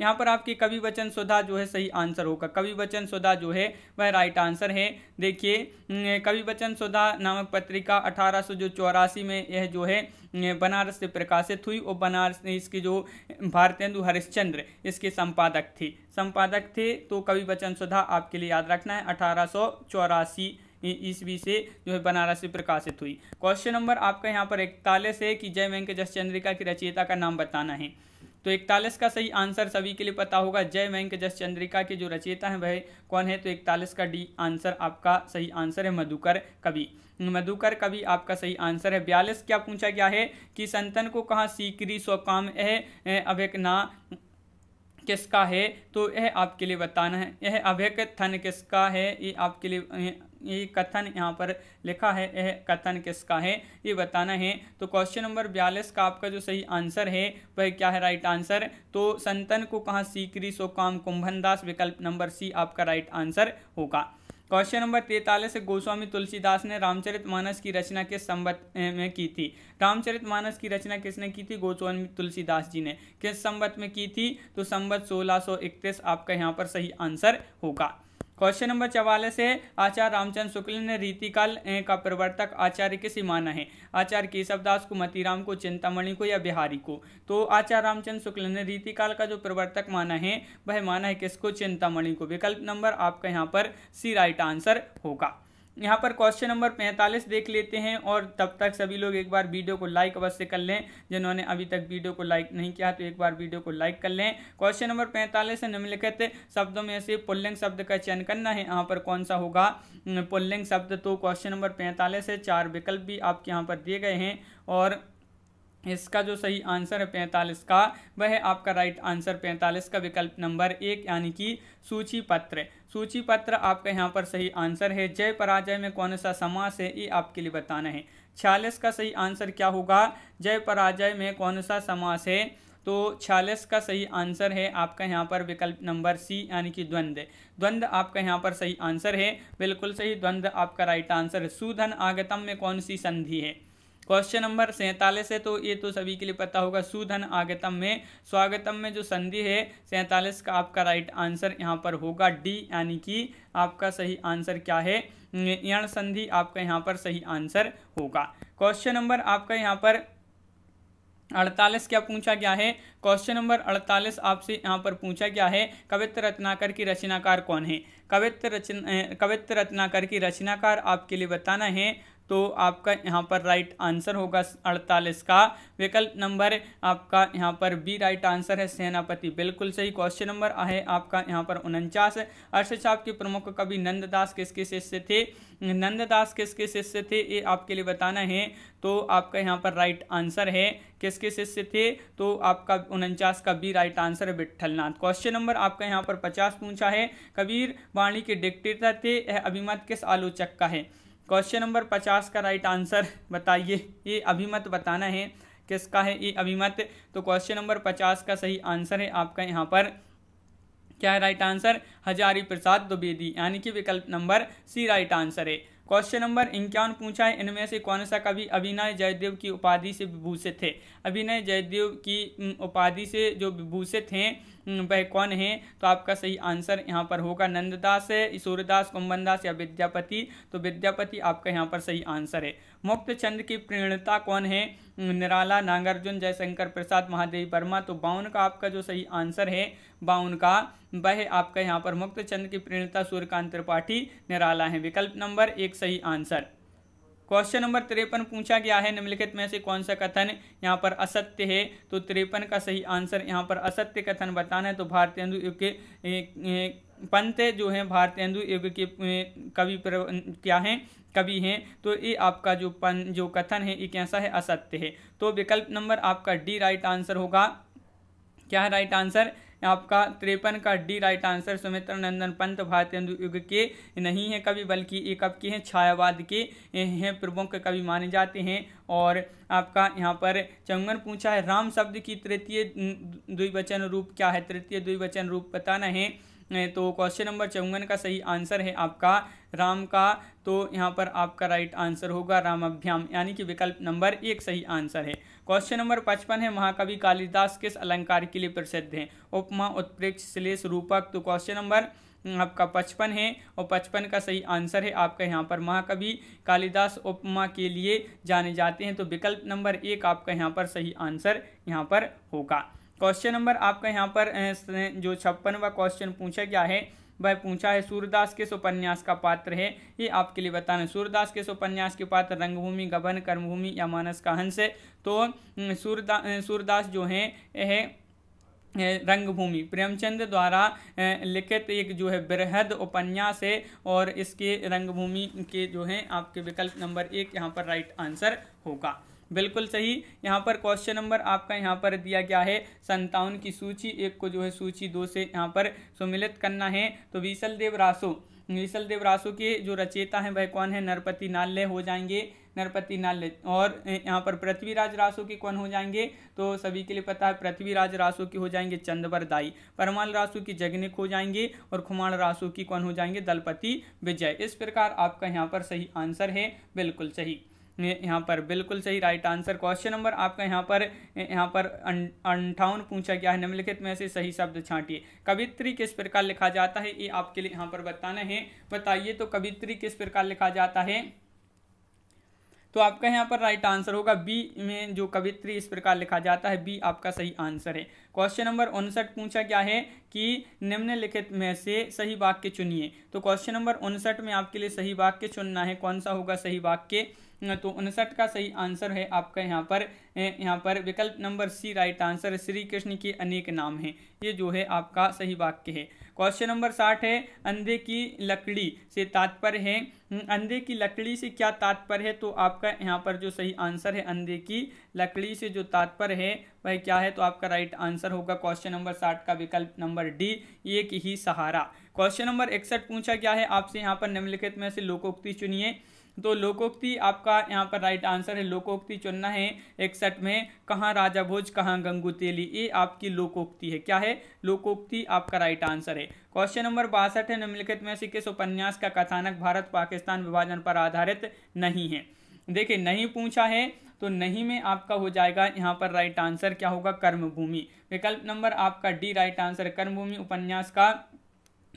यहाँ पर आपके कवि वचन सुधा जो है सही आंसर होगा कवि वचन सुधा जो है वह राइट आंसर है देखिए कवि वचन सुधा नामक पत्रिका अठारह सौ जो चौरासी में यह जो है बनारस से प्रकाशित हुई और बनारस इसके जो भारतेंदु हरिश्चंद्र इसके संपादक थे संपादक थे तो कवि वचन सुधा आपके लिए याद रखना है अठारह सौ चौरासी ईस्वी से जो है बनारस से प्रकाशित हुई क्वेश्चन नंबर आपका यहाँ पर इकतालीस है कि जय वेंकटेश चंद्रिका की रचयिता का नाम बताना है तो इकतालीस का सही आंसर सभी के लिए पता होगा जय वैंक जस चंद्रिका के जो रचयिता हैं वह कौन है तो इकतालीस का डी आंसर आपका सही आंसर है मधुकर कवि मधुकर कवि आपका सही आंसर है बयालीस क्या पूछा गया है कि संतन को कहा सीकरी सो काम अभिक अभेकना किसका है तो यह आपके लिए बताना है यह अभेक थन किसका है ये आपके लिए ये कथन यहाँ पर लिखा है यह कथन किसका है ये बताना है तो क्वेश्चन नंबर बयालीस का आपका जो सही आंसर है वह क्या है राइट आंसर तो संतन को कहाँ सीकरी सो काम कुंभन विकल्प नंबर सी आपका राइट आंसर होगा क्वेश्चन नंबर तैतालीस गोस्वामी तुलसीदास ने रामचरित मानस की रचना किस संबंध में की थी रामचरित मानस की रचना किसने की थी गोस्वामी तुलसीदास जी ने किस संबंध में की थी तो संबत इकतीस आपका यहाँ पर सही आंसर होगा क्वेश्चन नंबर चवालीस है आचार्य रामचंद्र शुक्ल ने रीतिकाल का प्रवर्तक आचार्य किसे माना है आचार्य केशवदास को मतीराम को चिंतामणि को या बिहारी को तो आचार्य रामचंद्र शुक्ल ने रीतिकाल का जो प्रवर्तक माना है वह माना है किसको चिंतामणि को विकल्प नंबर आपका यहाँ पर सी राइट आंसर होगा यहाँ पर क्वेश्चन नंबर पैंतालीस देख लेते हैं और तब तक सभी लोग एक बार वीडियो को लाइक अवश्य कर लें जिन्होंने अभी तक वीडियो को लाइक नहीं किया तो एक बार वीडियो को लाइक कर लें क्वेश्चन नंबर पैंतालीस है निम्नलिखित शब्दों में से पुल्लिंग शब्द का चयन करना है यहाँ पर कौन सा होगा पुल्लिंग शब्द तो क्वेश्चन नंबर पैंतालीस है चार विकल्प भी आपके यहाँ पर दिए गए हैं और इसका जो सही आंसर है पैंतालीस का वह है आपका राइट आंसर पैंतालीस का विकल्प नंबर एक यानी कि सूची पत्र सूची पत्र आपका यहाँ पर सही आंसर है जय पराजय में कौन सा समास है ये आपके लिए बताना है छियालीस का सही आंसर क्या होगा जय पराजय में कौन सा समास है तो छियालीस का सही आंसर है आपका यहाँ पर विकल्प नंबर सी यानी कि द्वंद्व द्वंद्व आपका यहाँ पर सही आंसर है बिल्कुल सही द्वंद्व आपका राइट आंसर है सुधन आगतम में कौन सी संधि है क्वेश्चन नंबर सैंतालीस है तो ये तो सभी के लिए पता होगा सुधन आगतम में स्वागतम में जो संधि है सैंतालीस का आपका राइट आंसर यहाँ पर होगा डी यानी कि आपका सही आंसर क्या है यण संधि आपका यहाँ पर सही आंसर होगा क्वेश्चन नंबर आपका यहाँ पर अड़तालीस क्या पूछा गया है क्वेश्चन नंबर अड़तालीस आपसे यहाँ पर पूछा गया है कवित्र रत्नाकर की रचनाकार कौन है कवित्र रचना कवित्र रत्नाकर की रचनाकार आपके लिए बताना है तो आपका यहाँ पर राइट आंसर होगा अड़तालीस का विकल्प नंबर आपका यहाँ पर बी राइट आंसर है सेनापति बिल्कुल सही क्वेश्चन नंबर है आपका यहाँ पर उनचास साहब के प्रमुख कवि नंददास किसके शिष्य थे नंददास किसके शिष्य थे ये आपके लिए बताना है तो आपका यहाँ पर राइट आंसर है किसके शिष्य थे तो आपका उनचास का बी राइट आंसर है विट्ठलनाथ क्वेश्चन नंबर आपका यहाँ पर पचास पूछा है कबीर वाणी के डिक्टेटर थे यह अभिमत किस आलोचक का है क्वेश्चन नंबर पचास का राइट आंसर बताइए ये अभिमत बताना है किसका है ये अभिमत तो क्वेश्चन नंबर पचास का सही आंसर है आपका यहाँ पर क्या है राइट आंसर हजारी प्रसाद द्विवेदी यानी कि विकल्प नंबर सी राइट आंसर है क्वेश्चन नंबर इक्यावन पूछा है इनमें से कौन सा कवि अभिनय जयदेव की उपाधि से विभूषित है अभिनय जयदेव की उपाधि से जो विभूषित हैं वह कौन है तो आपका सही आंसर यहाँ पर होगा नंददास है सूर्यदास कुंभनदास या विद्यापति तो विद्यापति आपका यहाँ पर सही आंसर है मुक्त चंद की प्रेरणता कौन है निराला नागार्जुन जयशंकर प्रसाद महादेव वर्मा तो बावन का आपका जो सही आंसर है बाउन का वह आपका यहाँ पर मुक्त चंद की प्रेरणता सूर्यकांत त्रिपाठी निराला है विकल्प नंबर एक सही आंसर क्वेश्चन नंबर तिरपन पूछा गया है निम्नलिखित में से कौन सा कथन यहाँ पर असत्य है तो तिरपन का सही आंसर यहाँ पर असत्य कथन बताना है तो भारतीय हिंदू युग के पंत जो है भारतीय हिंदू युग के कवि क्या हैं कवि हैं तो ये आपका जो पन जो कथन है ये कैसा है असत्य है तो विकल्प नंबर आपका डी राइट आंसर होगा क्या राइट आंसर आपका त्रेपन का D right answer Sumitra Nandan Pant Bharatendu युग के नहीं है कवि बल्कि एक कब के हैं छायावाद के हैं प्रमुख कवि माने जाते हैं और आपका यहाँ पर चंगन पूछा है राम शब्द की तृतीय द्विवचन रूप क्या है तृतीय द्विवचन रूप बताना है तो क्वेश्चन नंबर चौवन का सही आंसर है आपका राम का तो यहाँ पर आपका राइट आंसर होगा रामाभ्याम यानी कि विकल्प नंबर एक सही आंसर है क्वेश्चन नंबर पचपन है महाकवि कालिदास किस अलंकार के लिए प्रसिद्ध हैं उपमा उत्प्रेक्ष श्लेष रूपक तो क्वेश्चन नंबर हम्म, आपका पचपन है और पचपन का सही आंसर है आपका यहाँ पर महाकवि कालिदास उपमा के लिए जाने जाते हैं तो विकल्प नंबर एक आपका यहाँ पर सही आंसर यहाँ पर होगा क्वेश्चन नंबर आपका यहाँ पर जो छप्पनवा क्वेश्चन पूछा गया है वह पूछा है सूरदास किस उपन्यास का पात्र है ये आपके लिए बताना सूरदास किस उपन्यास के पात्र रंगभूमि गबन कर्मभूमि या मानस का हंस है तो सूरदा सूरदास जो हैं है, रंगभूमि प्रेमचंद द्वारा लिखित एक जो है बृहद उपन्यास है और इसके रंगभूमि के जो है आपके विकल्प नंबर एक यहाँ पर राइट आंसर होगा बिल्कुल सही यहाँ पर क्वेश्चन नंबर आपका यहाँ पर दिया गया है संतावन की सूची एक को जो है सूची दो से यहाँ पर सुमिलित करना है तो विशल देव रासो विशल देव रासो के जो रचेता हैं वह कौन है नरपति नाल्य हो जाएंगे नरपति नाल्य और यहाँ पर पृथ्वीराज रासो के कौन हो जाएंगे तो सभी के लिए पता है पृथ्वीराज रासो के हो जाएंगे चंद्रवरदाई परमाल रासो की जगनिक हो जाएंगे और खुमाण रासो की कौन हो जाएंगे दलपति विजय इस प्रकार आपका यहाँ पर सही आंसर है बिल्कुल सही यहाँ पर बिल्कुल सही राइट आंसर क्वेश्चन नंबर आपका यहाँ पर यहाँ पर अंठावन पूछा गया है निम्नलिखित में से सही शब्द छांटिए कवित्री किस प्रकार लिखा जाता है ये आपके लिए यहाँ पर बताना है बताइए तो कवित्री किस प्रकार लिखा जाता है तो आपका यहाँ पर राइट आंसर होगा बी में जो कवित्री इस प्रकार लिखा जाता है बी आपका सही आंसर है क्वेश्चन नंबर उनसठ पूछा गया है कि निम्नलिखित में से सही वाक्य चुनिए तो क्वेश्चन नंबर उनसठ में आपके लिए सही वाक्य चुनना है कौन सा होगा सही वाक्य तो उनसठ का सही आंसर है आपका यहाँ पर यहाँ पर विकल्प number C right answer Shri Krishna के अनेक नाम हैं ये जो है आपका सही वाक्य है क्वेश्चन नंबर साठ है अंधे की लकड़ी से तात्पर्य है अंधे की लकड़ी से क्या तात्पर्य है तो आपका यहाँ पर जो सही आंसर है अंधे की लकड़ी से जो तात्पर्य है वह क्या है तो आपका राइट आंसर होगा क्वेश्चन नंबर साठ का विकल्प नंबर डी एक ही सहारा क्वेश्चन नंबर इकसठ पूछा गया है आपसे यहाँ पर निम्नलिखित में से लोकोक्ति चुनिए तो लोकोक्ति आपका यहाँ पर राइट आंसर है लोकोक्ति चुनना है इकसठ में कहाँ राजा भोज कहाँ गंगू तेली ये आपकी लोकोक्ति है क्या है लोकोक्ति आपका राइट आंसर है क्वेश्चन नंबर बासठ है निम्नलिखित में से किस उपन्यास का कथानक भारत पाकिस्तान विभाजन पर आधारित नहीं है देखिए नहीं पूछा है तो नहीं में आपका हो जाएगा यहाँ पर राइट आंसर क्या होगा कर्मभूमि विकल्प नंबर आपका डी राइट आंसर कर्मभूमि उपन्यास का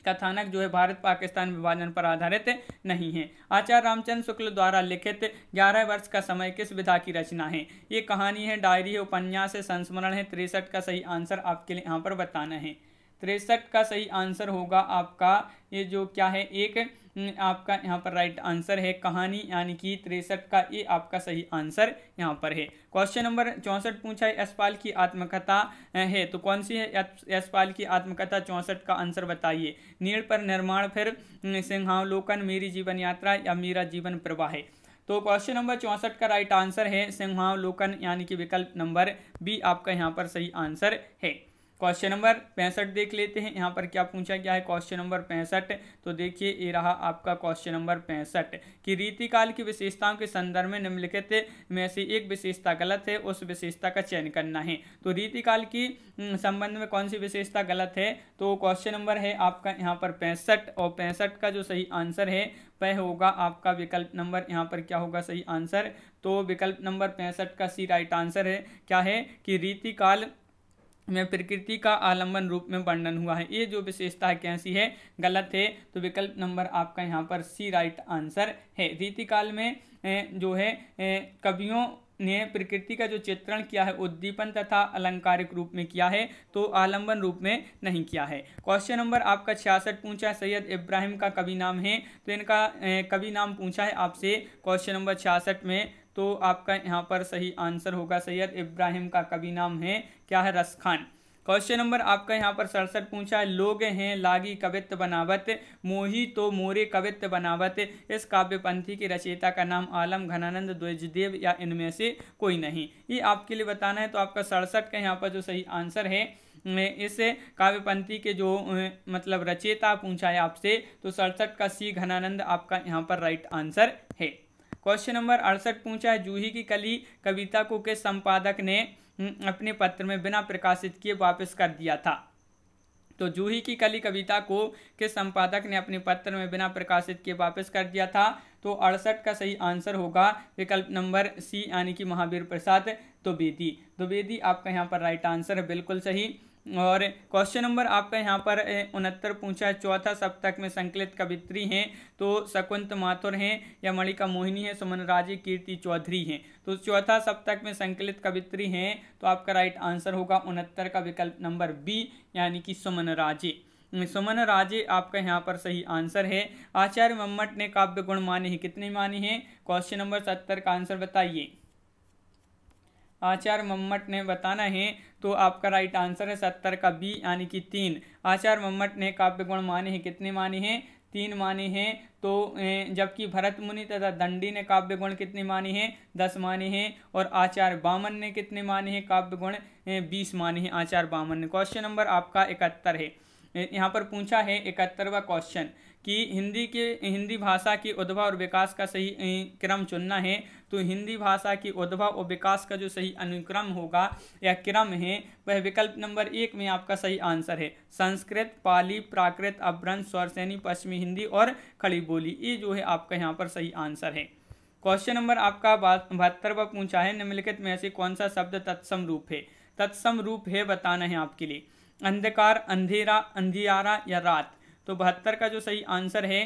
कथानक जो है भारत पाकिस्तान विभाजन पर आधारित नहीं है आचार्य रामचंद्र शुक्ल द्वारा लिखित ग्यारह वर्ष का समय किस विधा की रचना है ये कहानी है डायरी है उपन्यास है संस्मरण है तिरसठ का सही आंसर आपके लिए यहाँ पर बताना है तिरसठ का सही आंसर होगा आपका ये जो क्या है एक हम्म, आपका यहाँ पर राइट आंसर है कहानी यानी कि तिरसठ का ये आपका सही आंसर यहाँ पर है क्वेश्चन नंबर चौंसठ पूछा है यशपाल की आत्मकथा है तो कौन सी है यशपाल की आत्मकथा चौंसठ का आंसर बताइए नीड़ पर निर्माण फिर हम्म, सिंहावलोकन मेरी जीवन यात्रा या मेरा जीवन प्रवाह है तो क्वेश्चन नंबर चौंसठ का राइट आंसर है सिंहावलोकन यानी कि विकल्प नंबर बी आपका यहाँ पर सही आंसर है क्वेश्चन नंबर पैंसठ देख लेते हैं यहाँ पर क्या पूछा गया है क्वेश्चन नंबर पैंसठ तो देखिए ये रहा आपका क्वेश्चन नंबर पैंसठ कि रीतिकाल की विशेषताओं के संदर्भ में निम्नलिखित में से एक विशेषता गलत है उस विशेषता का चयन करना है तो रीतिकाल की संबंध में कौन सी विशेषता गलत है तो क्वेश्चन नंबर है आपका यहाँ पर पैंसठ और पैंसठ का जो सही आंसर है वह होगा आपका विकल्प नंबर यहाँ पर क्या होगा सही आंसर तो विकल्प नंबर पैंसठ का सी राइट आंसर है क्या है कि रीतिकाल में प्रकृति का आलंबन रूप में वर्णन हुआ है ये जो विशेषता कैसी है गलत है तो विकल्प नंबर आपका यहाँ पर सी राइट आंसर है रीतिकाल में जो है कवियों ने प्रकृति का जो चित्रण किया है उद्दीपन तथा अलंकारिक रूप में किया है तो आलंबन रूप में नहीं किया है क्वेश्चन नंबर आपका छियासठ पूछा है सैयद इब्राहिम का कवि नाम है तो इनका कवि नाम पूछा है आपसे क्वेश्चन नंबर छियासठ में तो आपका यहाँ पर सही आंसर होगा सैयद इब्राहिम का कवि नाम है क्या है रसखान क्वेश्चन नंबर आपका यहाँ पर सड़सठ पूछा है लोग हैं लागी कवित्त बनावत मोही तो मोरे कवित्त बनावत इस काव्य पंथी के रचयिता का नाम आलम घनानंद द्विजदेव या इनमें से कोई नहीं ये आपके लिए बताना है तो आपका सड़सठ का यहाँ पर जो सही आंसर है इस काव्यपंथी के जो मतलब रचयिता पूछा है आपसे तो सड़सठ का सी घनानंद आपका यहाँ पर राइट आंसर है क्वेश्चन नंबर अड़सठ पूछा है जूही की कली कविता को किस संपादक ने हम्म, अपने पत्र में बिना प्रकाशित किए वापस कर दिया था तो जूही की कली कविता को किस संपादक ने अपने पत्र में बिना प्रकाशित किए वापस कर दिया था तो अड़सठ का सही आंसर होगा विकल्प नंबर सी यानी कि महावीर प्रसाद द्विवेदी द्विवेदी आपका यहाँ पर राइट आंसर है बिल्कुल सही और क्वेश्चन नंबर आपका यहाँ पर उनहत्तर पूछा है चौथा सप्तक में संकलित कवित्री हैं तो शकुंत माथुर हैं या मणिका मोहिनी है सुमन राजे कीर्ति चौधरी हैं तो चौथा सप्तक में संकलित कवित्री हैं तो आपका राइट आंसर होगा उनहत्तर का विकल्प नंबर बी यानी कि सुमन राजे सुमन राजे आपका यहाँ पर सही आंसर है आचार्य मम्मट ने काव्य गुण माने हैं कितने माने हैं क्वेश्चन नंबर सत्तर का आंसर बताइए आचार्य मम्मट ने बताना है तो आपका राइट आंसर है सत्तर का बी यानी कि तीन आचार्य मम्मट ने काव्य गुण माने हैं कितने माने हैं तीन माने हैं तो जबकि भरत मुनि तथा दंडी ने काव्य गुण कितने माने हैं दस माने हैं और आचार्य बामन ने कितने माने हैं काव्य गुण बीस माने हैं आचार्य बामन ने क्वेश्चन नंबर आपका इकहत्तर है यहाँ पर पूछा है इकहत्तरवा क्वेश्चन कि हिंदी के हिंदी भाषा के उद्भव और विकास का सही क्रम चुनना है तो हिंदी भाषा के उद्भव और विकास का जो सही अनुक्रम होगा या क्रम है वह विकल्प नंबर एक में आपका सही आंसर है संस्कृत पाली प्राकृत अभ्रंश स्वरसैनी पश्चिमी हिंदी और खड़ी बोली ये जो है आपका यहाँ पर सही आंसर है क्वेश्चन नंबर आपका बहत्तर व पूछा है निम्नलिखित में से कौन सा शब्द तत्सम रूप है तत्सम रूप है बताना है आपके लिए अंधकार अंधेरा अंधियारा या रात तो बहत्तर का जो सही आंसर है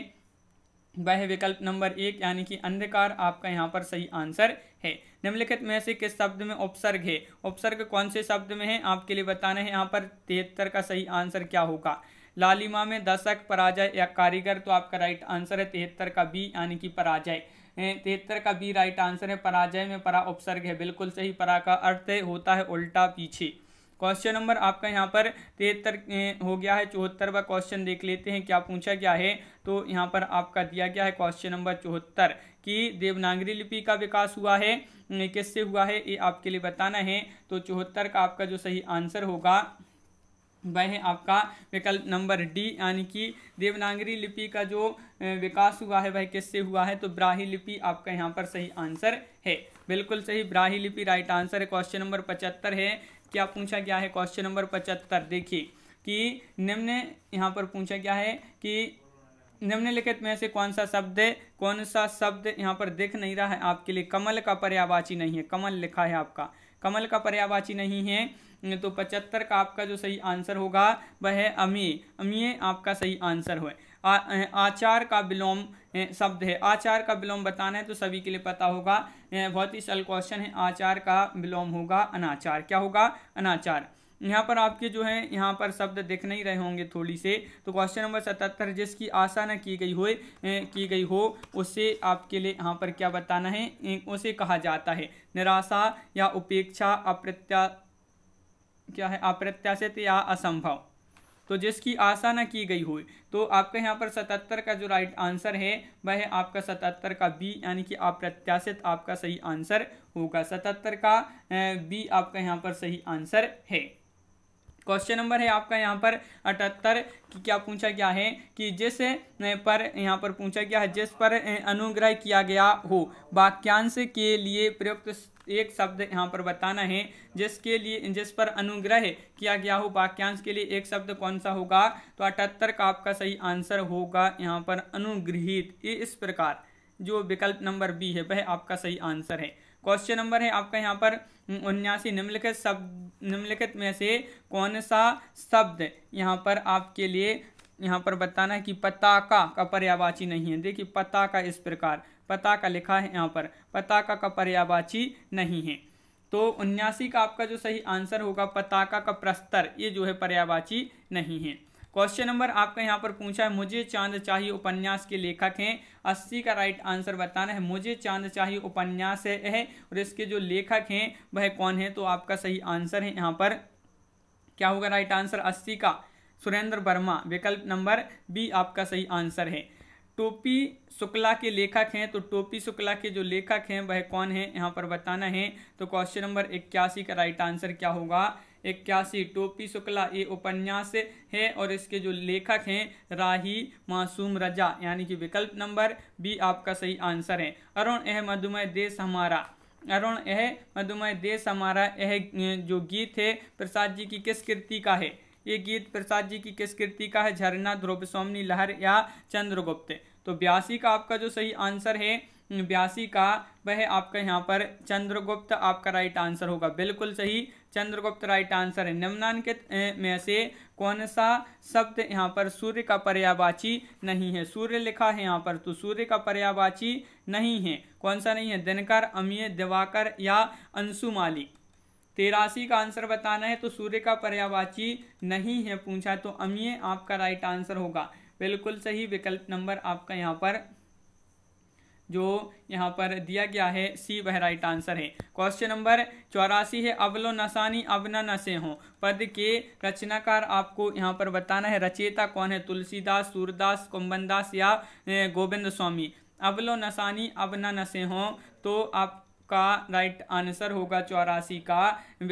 वह विकल्प नंबर एक यानी कि अंधकार आपका यहाँ पर सही आंसर है निम्नलिखित में से किस शब्द में उपसर्ग है उपसर्ग कौन से शब्द में है आपके लिए बताना है यहाँ पर तिहत्तर का सही आंसर क्या होगा लालिमा में दशक पराजय या कारीगर तो आपका राइट आंसर है तिहत्तर का बी यानी कि पराजय तिहत्तर का बी राइट आंसर है पराजय में परा उपसर्ग है बिल्कुल सही परा का अर्थ होता है उल्टा पीछे क्वेश्चन नंबर आपका यहाँ पर तिहत्तर हो गया है चौहत्तरवा क्वेश्चन देख लेते हैं क्या पूछा गया है तो यहाँ पर आपका दिया गया है क्वेश्चन नंबर चौहत्तर कि देवनागरी लिपि का विकास हुआ है किससे हुआ है ये आपके लिए बताना है तो चौहत्तर का आपका जो सही आंसर होगा वह है आपका विकल्प नंबर डी यानी कि देवनागरी लिपि का जो विकास हुआ है वह किससे हुआ है तो ब्राही लिपि आपका यहाँ पर सही आंसर है बिल्कुल सही ब्राही लिपि राइट आंसर है क्वेश्चन नंबर पचहत्तर है क्या पूछा गया है क्वेश्चन नंबर पचहत्तर देखिए कि निम्न यहाँ पर पूछा गया है कि निम्नलिखित में से कौन सा शब्द है कौन सा शब्द यहाँ पर दिख नहीं रहा है आपके लिए कमल का पर्यावाची नहीं है कमल लिखा है आपका कमल का पर्यावाची नहीं है तो पचहत्तर का आपका जो सही आंसर होगा वह है अमीय अमीय आपका सही आंसर है आचार का विलोम शब्द है आचार का विलोम बताना है तो सभी के लिए पता होगा बहुत ही सरल क्वेश्चन है आचार का विलोम होगा अनाचार क्या होगा अनाचार यहाँ पर आपके जो है यहाँ पर शब्द दिख नहीं रहे होंगे थोड़ी से तो क्वेश्चन नंबर सतहत्तर जिसकी आशा न की गई हो की गई हो उससे आपके लिए यहाँ पर क्या बताना है उसे कहा जाता है निराशा या उपेक्षा अप्रत्या क्या है अप्रत्याशित या असंभव तो जिसकी आशा न की गई हो तो आपके यहाँ पर सतहत्तर का जो राइट आंसर है वह है आपका सतहत्तर का बी यानी कि आप प्रत्याशित आपका सही आंसर होगा सतहत्तर का बी आपके यहाँ पर सही आंसर है क्वेश्चन नंबर है आपका यहाँ पर अठहत्तर क्या पूछा गया है कि जिस पर यहाँ पर पूछा गया है जिस पर अनुग्रह किया गया हो वाक्यांश के लिए प्रयुक्त एक शब्द यहाँ पर बताना है जिसके लिए जिस पर अनुग्रह किया गया हो वाक्यांश के लिए एक शब्द कौन सा होगा तो अठहत्तर का आपका सही आंसर होगा यहाँ पर अनुग्रहित इस प्रकार जो विकल्प नंबर बी है वह आपका सही आंसर है क्वेश्चन नंबर है आपका यहाँ पर उन्यासी निम्नलिखित शब्द निम्नलिखित में से कौन सा शब्द यहाँ पर आपके लिए यहाँ पर बताना है कि पताका का पर्यावाची नहीं है देखिए पताका इस प्रकार पता का लिखा है यहाँ पर पताका का पर्यावाची नहीं है तो उन्यासी का आपका जो सही आंसर होगा पताका का प्रस्तर ये जो है पर्यावाची नहीं है क्वेश्चन नंबर आपका यहाँ पर पूछा है मुझे चांद चाहिए उपन्यास के लेखक हैं अस्सी का राइट आंसर बताना है मुझे चांद चाहिए उपन्यास है और इसके जो लेखक हैं वह कौन है तो आपका सही आंसर है यहाँ पर क्या होगा राइट आंसर अस्सी का सुरेंद्र वर्मा विकल्प नंबर बी आपका सही आंसर है टोपी शुक्ला के लेखक हैं तो टोपी शुक्ला के जो लेखक हैं वह कौन हैं यहाँ पर बताना है तो क्वेश्चन नंबर इक्यासी का राइट आंसर क्या होगा इक्यासी टोपी शुक्ला ये उपन्यास है और इसके जो लेखक हैं राही मासूम रजा यानी कि विकल्प नंबर बी आपका सही आंसर है अरुण एह मधुमेह देश हमारा अरुण एह मधुमेह देश हमारा यह जो गीत है प्रसाद जी की किस कृति का है ये गीत प्रसाद जी की किस कृति का है झरना ध्रुव सोमनी लहर या चंद्रगुप्त तो ब्यासी का आपका जो सही आंसर है ब्यासी का वह आपका यहाँ पर चंद्रगुप्त आपका राइट आंसर होगा बिल्कुल सही चंद्रगुप्त राइट आंसर है निम्नांकित में से कौन सा शब्द यहाँ पर सूर्य का पर्यावाची नहीं है सूर्य लिखा है यहाँ पर तो सूर्य का पर्यावाची नहीं है कौन सा नहीं है दिनकर अमीय दिवाकर या अंशु मालिक तेरासी का आंसर बताना है तो सूर्य का पर्यावाची नहीं है पूछा तो अमीय आपका राइट आंसर होगा बिल्कुल सही विकल्प नंबर आपका यहाँ पर जो यहाँ पर दिया गया है सी वह राइट आंसर है क्वेश्चन नंबर चौरासी है अवलो नसानी अवना नशे हों पद के रचनाकार आपको यहाँ पर बताना है रचेता कौन है तुलसीदास सूरदास कुंबनदास या गोविंद स्वामी अवलो नसानी अवना नशे हों तो आप का राइट आंसर होगा चौरासी का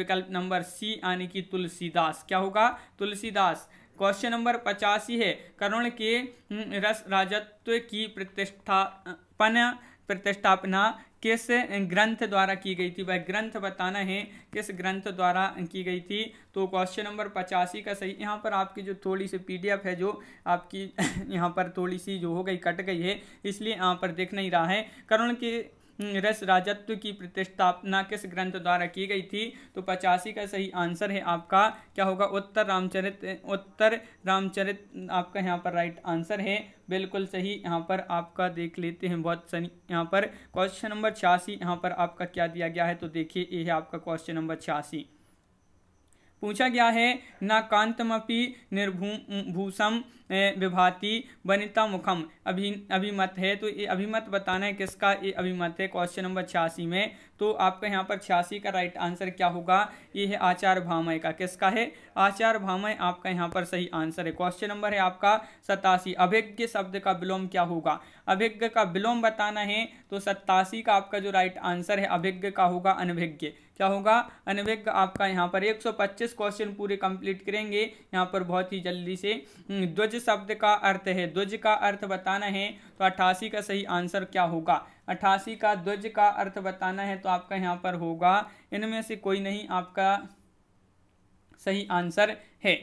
विकल्प नंबर सी यानी कि तुलसीदास क्या होगा तुलसीदास क्वेश्चन नंबर पचासी है करुण के हम्म, रस राजत्व की प्रतिष्ठापन प्रतिष्ठापना किस ग्रंथ द्वारा की गई थी वह ग्रंथ बताना है किस ग्रंथ द्वारा की गई थी तो क्वेश्चन नंबर पचासी का सही यहाँ पर आपकी जो थोड़ी सी पीडीएफ है जो आपकी यहाँ पर थोड़ी सी जो हो गई कट गई है इसलिए यहाँ पर देख नहीं रहा है करुण के हम्म, रस राजत्व की प्रतिष्ठापना किस ग्रंथ द्वारा की गई थी तो पचासी का सही आंसर है आपका क्या होगा उत्तर रामचरित उत्तर रामचरित आपका यहाँ पर राइट आंसर है बिल्कुल सही यहाँ पर आपका देख लेते हैं बहुत सही यहाँ पर क्वेश्चन नंबर छियासी यहाँ पर आपका क्या दिया गया है तो देखिए ये है आपका क्वेश्चन नंबर छियासी पूछा गया है ना कांतमपि निर्भू भूषम विभाति वनिता मुखम अभी अभिमत है तो ये अभिमत बताना है किसका ये अभिमत है क्वेश्चन नंबर छियासी में तो आपका यहाँ पर छियासी का राइट आंसर क्या होगा ये है आचार भामय का किसका है आचार भामय आपका यहाँ पर सही आंसर है क्वेश्चन नंबर है आपका सतासी अभिज्ञ शब्द का विलोम क्या होगा अभिज्ञ का विलोम बताना है तो सत्तासी का आपका जो राइट आंसर है अभिज्ञ का होगा अनभिज्ञ क्या होगा अनभिज्ञ आपका यहाँ पर 125 क्वेश्चन पूरे कंप्लीट करेंगे यहाँ पर बहुत ही जल्दी से हम्म, ध्वज शब्द का अर्थ है द्वज का अर्थ बताना है तो अट्ठासी का सही आंसर क्या होगा अट्ठासी का द्वज का अर्थ बताना है तो आपका यहाँ पर होगा इनमें से कोई नहीं आपका सही आंसर है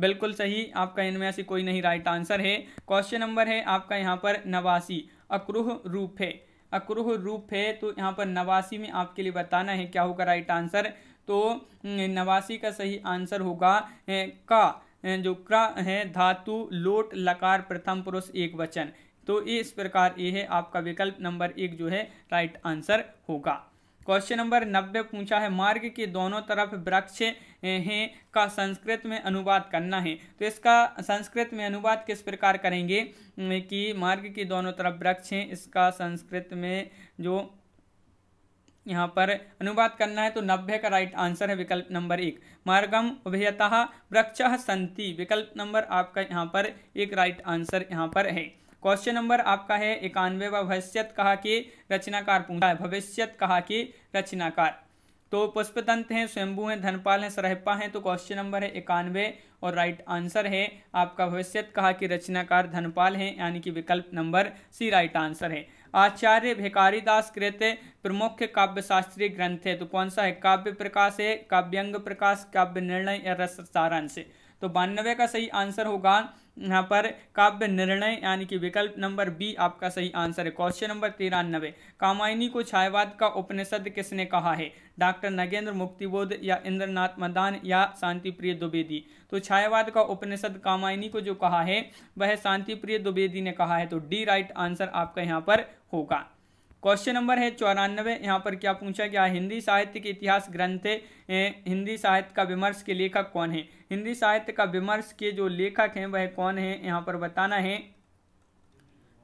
बिल्कुल सही आपका इनमें ऐसी कोई नहीं राइट आंसर है क्वेश्चन नंबर है आपका यहाँ पर नवासी अक्रूह रूप है अक्रूह रूप है तो यहाँ पर नवासी में आपके लिए बताना है क्या होगा राइट आंसर तो हम्म, नवासी का सही आंसर होगा का जो क्र है धातु लोट लकार प्रथम पुरुष एक वचन तो इस प्रकार ये है आपका विकल्प नंबर एक जो है राइट आंसर होगा क्वेश्चन नंबर नब्बे पूछा है मार्ग के दोनों तरफ वृक्ष हैं का संस्कृत में अनुवाद करना है तो इसका संस्कृत में अनुवाद किस प्रकार करेंगे कि मार्ग के दोनों तरफ वृक्ष हैं इसका संस्कृत में जो यहाँ पर अनुवाद करना है तो नब्बे का राइट आंसर है विकल्प नंबर एक मार्गम उभयतः वृक्ष संति विकल्प नंबर आपका यहाँ पर एक राइट आंसर यहाँ पर है क्वेश्चन नंबर आपका है इक्यानवे व भविष्यत कहा के रचनाकार पूछा है भविष्यत कहा के रचनाकार तो पुष्पतंत हैं स्वयंभू हैं धनपाल हैं सरहपा हैं तो क्वेश्चन नंबर है इक्यानवे और राइट आंसर है आपका भविष्यत कहा कि रचनाकार धनपाल हैं यानी कि विकल्प नंबर सी राइट आंसर है आचार्य दास कृत प्रमुख काव्य शास्त्रीय ग्रंथ है तो कौन सा है काव्य प्रकाश है काव्यंग प्रकाश काव्य निर्णय या रस सारांश तो बानवे का सही आंसर होगा यहाँ पर काव्य निर्णय यानी कि विकल्प नंबर बी आपका सही आंसर है क्वेश्चन नंबर तिरानबे कामायनी को छायावाद का उपनिषद किसने कहा है डॉक्टर नगेंद्र मुक्तिबोध या इंद्रनाथ मदान या शांतिप्रिय द्विवेदी तो छायावाद का उपनिषद कामायनी को जो कहा है वह शांतिप्रिय द्विवेदी ने कहा है तो डी राइट आंसर आपका यहाँ पर होगा क्वेश्चन नंबर है चौरानवे यहाँ पर क्या पूछा गया हिंदी साहित्य के इतिहास ग्रंथ हिंदी साहित्य का विमर्श के लेखक कौन है हिंदी साहित्य का विमर्श के जो लेखक हैं वह कौन है यहाँ पर बताना है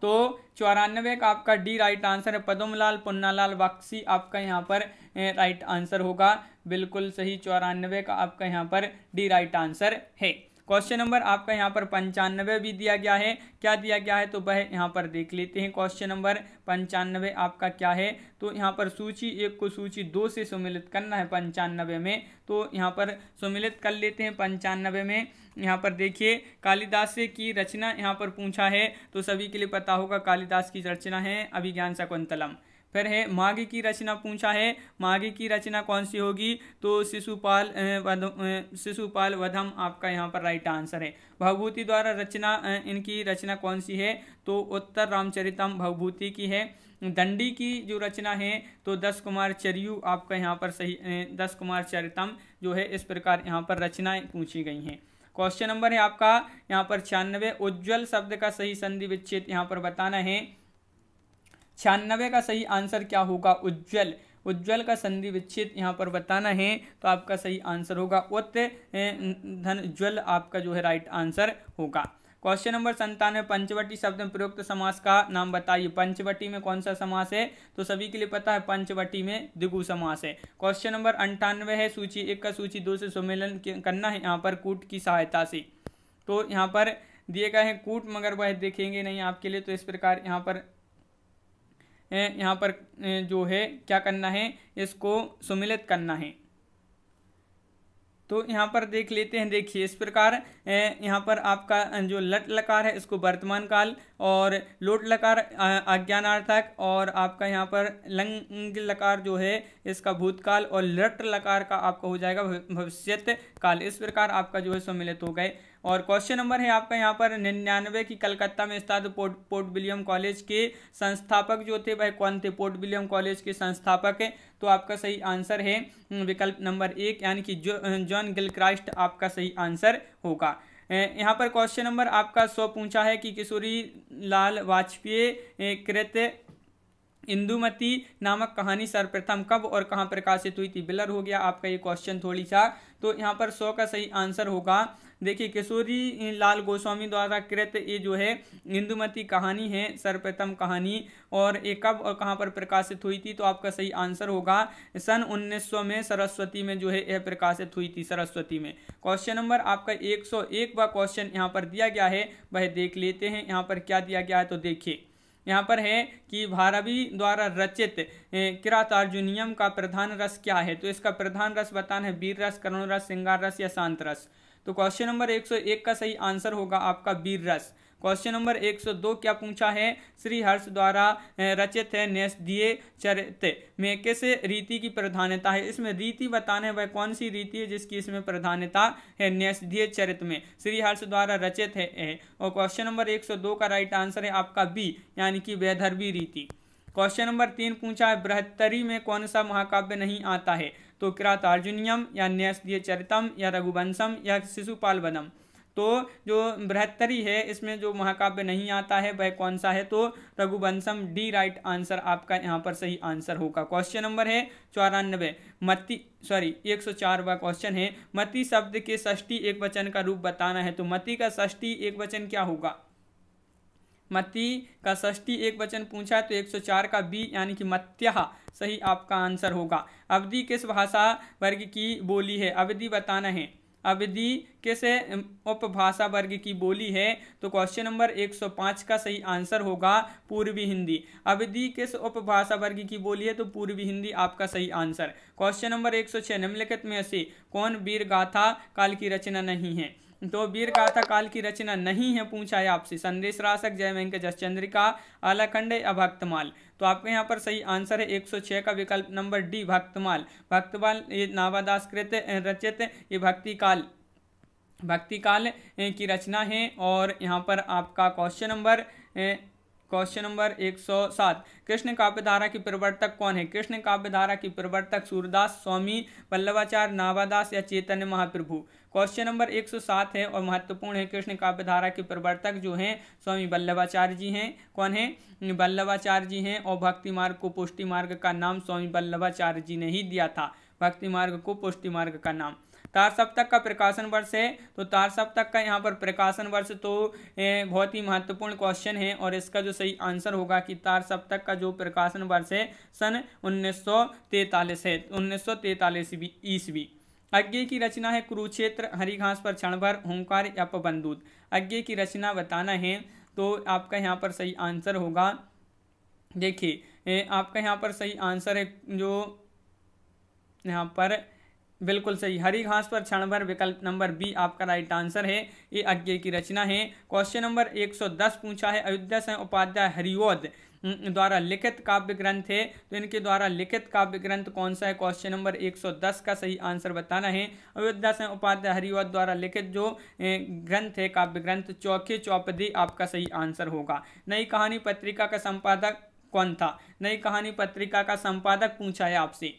तो चौरानवे का आपका डी राइट आंसर है लाल पुन्नालाल बक्सी आपका यहाँ पर राइट आंसर होगा बिल्कुल सही चौरानवे का आपका यहाँ पर डी राइट आंसर है क्वेश्चन नंबर आपका यहाँ पर पंचानवे भी दिया गया है क्या दिया गया है तो वह यहाँ पर देख लेते हैं क्वेश्चन नंबर पंचानवे आपका क्या है तो यहाँ पर सूची एक को सूची दो से सम्मिलित करना है पंचानवे में तो यहाँ पर सम्मिलित कर लेते हैं पंचानवे में यहाँ पर देखिए कालिदास की रचना यहाँ पर पूछा है तो सभी के लिए पता होगा कालिदास की रचना है अभिज्ञान शकुंतलम फिर है माघ की रचना पूछा है माघ की रचना कौन सी होगी तो शिशुपाल शिशुपाल वधम आपका यहाँ पर राइट आंसर है भवभूति द्वारा रचना इनकी रचना कौन सी है तो उत्तर रामचरितम भवभूति की है दंडी की जो रचना है तो दस कुमार चरियु आपका यहाँ पर सही दस कुमार चरितम जो है इस प्रकार यहाँ पर रचनाएं पूछी गई हैं क्वेश्चन नंबर है आपका यहाँ पर छियानवे उज्ज्वल शब्द का सही संधि विच्छेद यहाँ पर बताना है छियानवे का सही आंसर क्या होगा उज्जवल उज्जवल का संधि विच्छेद यहाँ पर बताना है तो आपका सही आंसर होगा उत धन ज्वल आपका जो है राइट आंसर होगा क्वेश्चन नंबर संतानवे पंचवटी शब्द में प्रयुक्त समास का नाम बताइए पंचवटी में कौन सा समास है तो सभी के लिए पता है पंचवटी में द्विगु समास है क्वेश्चन नंबर अंठानवे है सूची एक का सूची दो से सम्मेलन करना है यहाँ पर कूट की सहायता से तो यहाँ पर दिए गए हैं कूट मगर वह देखेंगे नहीं आपके लिए तो इस प्रकार यहाँ पर यहाँ पर जो है क्या करना है इसको सुमिलित करना है तो यहाँ पर देख लेते हैं देखिए इस प्रकार यहाँ पर आपका जो लट लकार है इसको वर्तमान काल और लोट लकार अज्ञानार्थक और आपका यहाँ पर लंग लकार जो है इसका भूतकाल और लट लकार का आपका हो जाएगा भविष्यत काल इस प्रकार आपका जो है सम्मिलित हो गए और क्वेश्चन नंबर है आपका यहाँ पर निन्यानवे की कलकत्ता में स्थित पोर्ट पोर्ट विलियम कॉलेज के संस्थापक जो थे वह कौन थे पोर्ट विलियम कॉलेज के संस्थापक है तो आपका सही आंसर है हम्म, विकल्प नंबर एक यानी कि जॉन गिलक्राइस्ट आपका सही आंसर होगा यहाँ पर क्वेश्चन नंबर आपका सौ पूछा है कि किशोरी लाल वाजपेयी कृत इंदुमती नामक कहानी सर्वप्रथम कब और कहाँ प्रकाशित हुई थी बिलर हो गया आपका ये क्वेश्चन थोड़ी सा तो यहाँ पर सौ का सही आंसर होगा देखिए किशोरी लाल गोस्वामी द्वारा कृत ये जो है इंदुमती कहानी है सर्वप्रथम कहानी और ये कब और कहाँ पर प्रकाशित हुई थी तो आपका सही आंसर होगा सन 1900 में सरस्वती में जो है यह प्रकाशित हुई थी सरस्वती में क्वेश्चन नंबर आपका 101 व क्वेश्चन यहाँ पर दिया गया है वह देख लेते हैं यहाँ पर क्या दिया गया है तो देखिए यहाँ पर है कि भारवी द्वारा रचित किरातार्जुनियम का प्रधान रस क्या है तो इसका प्रधान रस बताना है वीर रस करुण रस सिंगार रस या शांत रस तो क्वेश्चन नंबर 101 का सही आंसर होगा आपका बीर रस क्वेश्चन नंबर 102 क्या पूछा है श्री हर्ष द्वारा रचित है दिए चरित्र में किस रीति की प्रधानता है इसमें रीति बताने वह कौन सी रीति है जिसकी इसमें प्रधानता है दिए चरित्र में श्री हर्ष द्वारा रचित है, है और क्वेश्चन नंबर 102 का राइट आंसर है आपका बी यानी कि वैधर्वी रीति क्वेश्चन नंबर तीन पूछा है बृहत्तरी में कौन सा महाकाव्य नहीं आता है तो अर्जुनियम या न्यासदीय चरितम या रघुवंशम या शिशुपाल वनम तो जो बृहत्तरी है इसमें जो महाकाव्य नहीं आता है वह कौन सा है तो रघुवंशम डी राइट आंसर आपका यहाँ पर सही आंसर होगा क्वेश्चन नंबर है चौरानबे मति सॉरी एक सौ चारवा क्वेश्चन है मति शब्द के षष्ठी एक वचन का रूप बताना है तो मति का षष्ठी एक वचन क्या होगा मती का षष्टी एक वचन पूछा तो 104 का बी यानी कि मत्या सही आपका आंसर होगा अवधि किस भाषा वर्ग की बोली है अवधि बताना है अवधि किस उपभाषा वर्ग की बोली है तो क्वेश्चन नंबर 105 का सही आंसर होगा पूर्वी हिंदी अवधि किस उपभाषा वर्ग की बोली है तो पूर्वी हिंदी आपका सही आंसर क्वेश्चन नंबर 106 निम्नलिखित में से कौन वीर गाथा काल की रचना नहीं है तो वीर गाथा काल की रचना नहीं है पूछा है आपसे संदेश राशक जय वेंकटेश चंद्रिका आलाखंड तो आपके यहाँ पर सही आंसर है 106 का विकल्प नंबर डी भक्तमाल भक्तमाल ये नावादास कृत रचित ये भक्ति काल भक्ति काल की रचना है और यहाँ पर आपका question number question number 107 Krishna काव्यधारा की प्रवर्तक कौन है कृष्ण काव्यधारा की प्रवर्तक सूरदास स्वामी पल्लवाचार्य नावादास या चैतन्य महाप्रभु क्वेश्चन नंबर 107 है और महत्वपूर्ण है कृष्ण काव्य धारा के प्रवर्तक जो हैं स्वामी वल्लभाचार्य जी हैं कौन हैं वल्लभाचार्य जी हैं और भक्ति मार्ग को पुष्टि मार्ग का नाम स्वामी वल्लभाचार्य जी ने ही दिया था भक्ति मार्ग को पुष्टि मार्ग का नाम तार सप्तक का प्रकाशन वर्ष है तो तार सप्तक का यहाँ पर प्रकाशन वर्ष तो बहुत ही महत्वपूर्ण क्वेश्चन है और इसका जो सही आंसर होगा कि तार सप्तक का जो प्रकाशन वर्ष है सन उन्नीस है उन्नीस सौ ईस्वी अज्ञे की रचना है कुरुक्षेत्र हरी घास पर क्षणभर ओंकार या पबंदूत अज्ञे की रचना बताना है तो आपका यहाँ पर सही आंसर होगा देखिए आपका यहाँ पर सही आंसर है जो यहाँ पर बिल्कुल सही हरी घास पर क्षण भर विकल्प नंबर बी आपका राइट आंसर है ये अज्ञे की रचना है क्वेश्चन नंबर 110 पूछा है अयोध्या से उपाध्याय हरिओद द्वारा लिखित काव्य ग्रंथ है तो इनके द्वारा लिखित काव्य ग्रंथ कौन सा है क्वेश्चन नंबर 110 का सही आंसर बताना है अयोध्या से उपाध्याय हरिवत द्वारा लिखित जो ग्रंथ है काव्य ग्रंथ चौके चौपदी आपका सही आंसर होगा नई कहानी पत्रिका का संपादक कौन था नई कहानी पत्रिका का संपादक पूछा है आपसे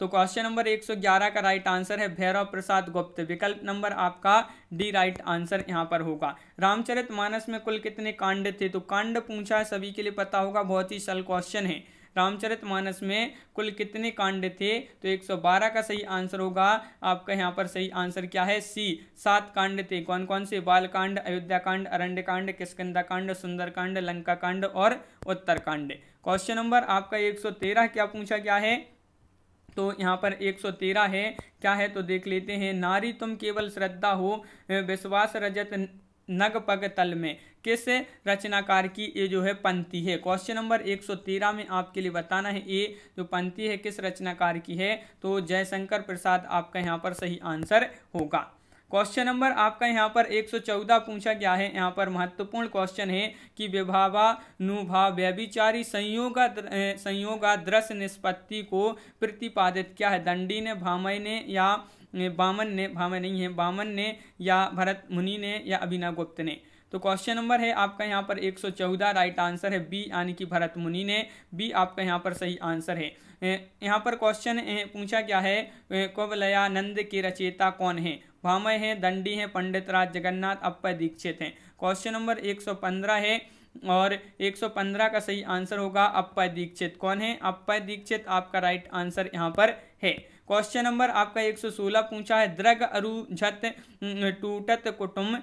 तो क्वेश्चन नंबर 111 का राइट आंसर है भैरव प्रसाद गुप्त विकल्प नंबर आपका डी राइट आंसर यहाँ पर होगा रामचरित मानस में कुल कितने कांड थे तो कांड पूछा है सभी के लिए पता होगा बहुत ही सल क्वेश्चन है रामचरित मानस में कुल कितने कांड थे तो 112 का सही आंसर होगा आपका यहाँ पर सही आंसर क्या है सी सात कांड थे कौन कौन से बालकांड अयोध्या कांड अरण्य कांड किसकंदा कांड सुंदर कांड लंका कांड और उत्तरकांड क्वेश्चन नंबर आपका 113 क्या पूछा गया है तो यहाँ पर 113 है क्या है तो देख लेते हैं नारी तुम केवल श्रद्धा हो विश्वास रजत नग पग तल में किस रचनाकार की ये जो है पंक्ति है क्वेश्चन नंबर 113 में आपके लिए बताना है ये जो पंक्ति है किस रचनाकार की है तो जयशंकर प्रसाद आपका यहाँ पर सही आंसर होगा क्वेश्चन नंबर आपका यहाँ पर 114 पूछा गया है यहाँ पर महत्वपूर्ण क्वेश्चन है कि विभावा नुभाव व्यभिचारी संयोग संयोगा दृश्य निष्पत्ति को प्रतिपादित क्या है दंडी ने भामय ने या बामन ने भामय नहीं है बामन ने या भरत मुनि ने या अभिनव गुप्त ने तो क्वेश्चन नंबर है आपका यहाँ पर 114 राइट आंसर है बी यानी कि भरत मुनि ने बी आपका यहाँ पर सही आंसर है यहाँ पर क्वेश्चन पूछा क्या है कवलयानंद के रचेता कौन है भामय हैं दंडी हैं पंडित राज जगन्नाथ अप्पय दीक्षित हैं क्वेश्चन नंबर 115 है और 115 का सही आंसर होगा अप्पय दीक्षित कौन है अप्पय दीक्षित आपका राइट आंसर यहाँ पर है क्वेश्चन नंबर आपका 116 पूछा है द्रग अरुझत टूटत कुटुम्ब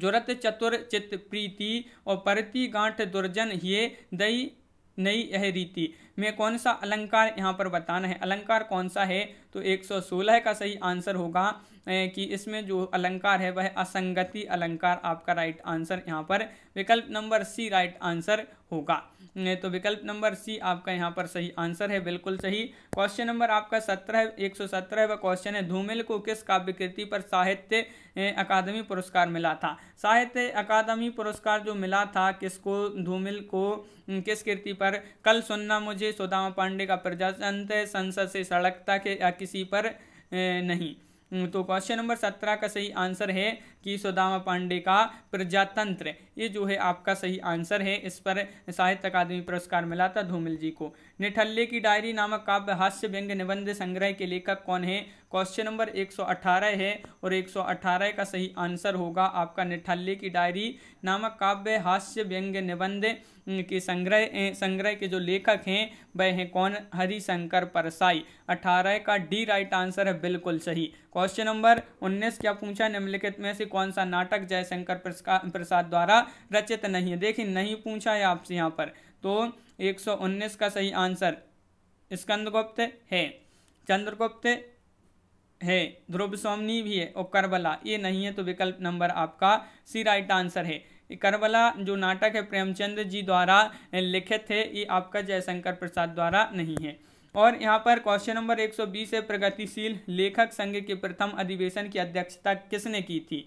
जुरत चतुर चित प्रीति और परति गांठ दुर्जन ये दई नई यह रीति में कौन सा अलंकार यहाँ पर बताना है अलंकार कौन सा है तो 116 का सही आंसर होगा कि इसमें जो अलंकार है वह असंगति अलंकार आपका राइट आंसर यहाँ पर विकल्प नंबर सी राइट आंसर होगा तो विकल्प नंबर सी आपका यहाँ पर सही आंसर है बिल्कुल सही क्वेश्चन नंबर आपका सत्रह एक सौ सत्रह क्वेश्चन है धूमिल को किस काव्य कृति पर साहित्य अकादमी पुरस्कार मिला था साहित्य अकादमी पुरस्कार जो मिला था किसको धूमिल को किस कृति पर कल सुनना मुझे सुदामा पांडे का प्रजातंत्र संसद से सड़क तक या किसी पर नहीं तो क्वेश्चन नंबर सत्रह का सही आंसर है सुदामा पांडे का प्रजातंत्र ये जो है आपका सही आंसर है इस पर साहित्य अकादमी पुरस्कार मिला था धूमिल जी को निठल्ले की डायरी नामक काव्य हास्य व्यंग निबंध संग्रह के लेखक कौन है क्वेश्चन नंबर 118 है और 118 का सही आंसर होगा आपका निठल्ले की डायरी नामक काव्य हास्य व्यंग निबंध के संग्रह संग्रह के जो लेखक हैं वह हैं कौन हरिशंकर परसाई 18 का डी राइट आंसर है बिल्कुल सही क्वेश्चन नंबर 19 क्या पूछा निम्नलिखित में से कौन सा नाटक जयशंकर प्रसाद द्वारा रचित नहीं है देखिए नहीं पूछा है आपसे यहाँ पर तो एक का सही आंसर स्कंदगुप्त है चंद्रगुप्त है ध्रुव सोमनी भी है और करबला ये नहीं है तो विकल्प नंबर आपका सी राइट आंसर है करबला जो नाटक है प्रेमचंद जी द्वारा लिखित है ये आपका जयशंकर प्रसाद द्वारा नहीं है और यहाँ पर क्वेश्चन नंबर 120 है प्रगतिशील लेखक संघ के प्रथम अधिवेशन की अध्यक्षता किसने की थी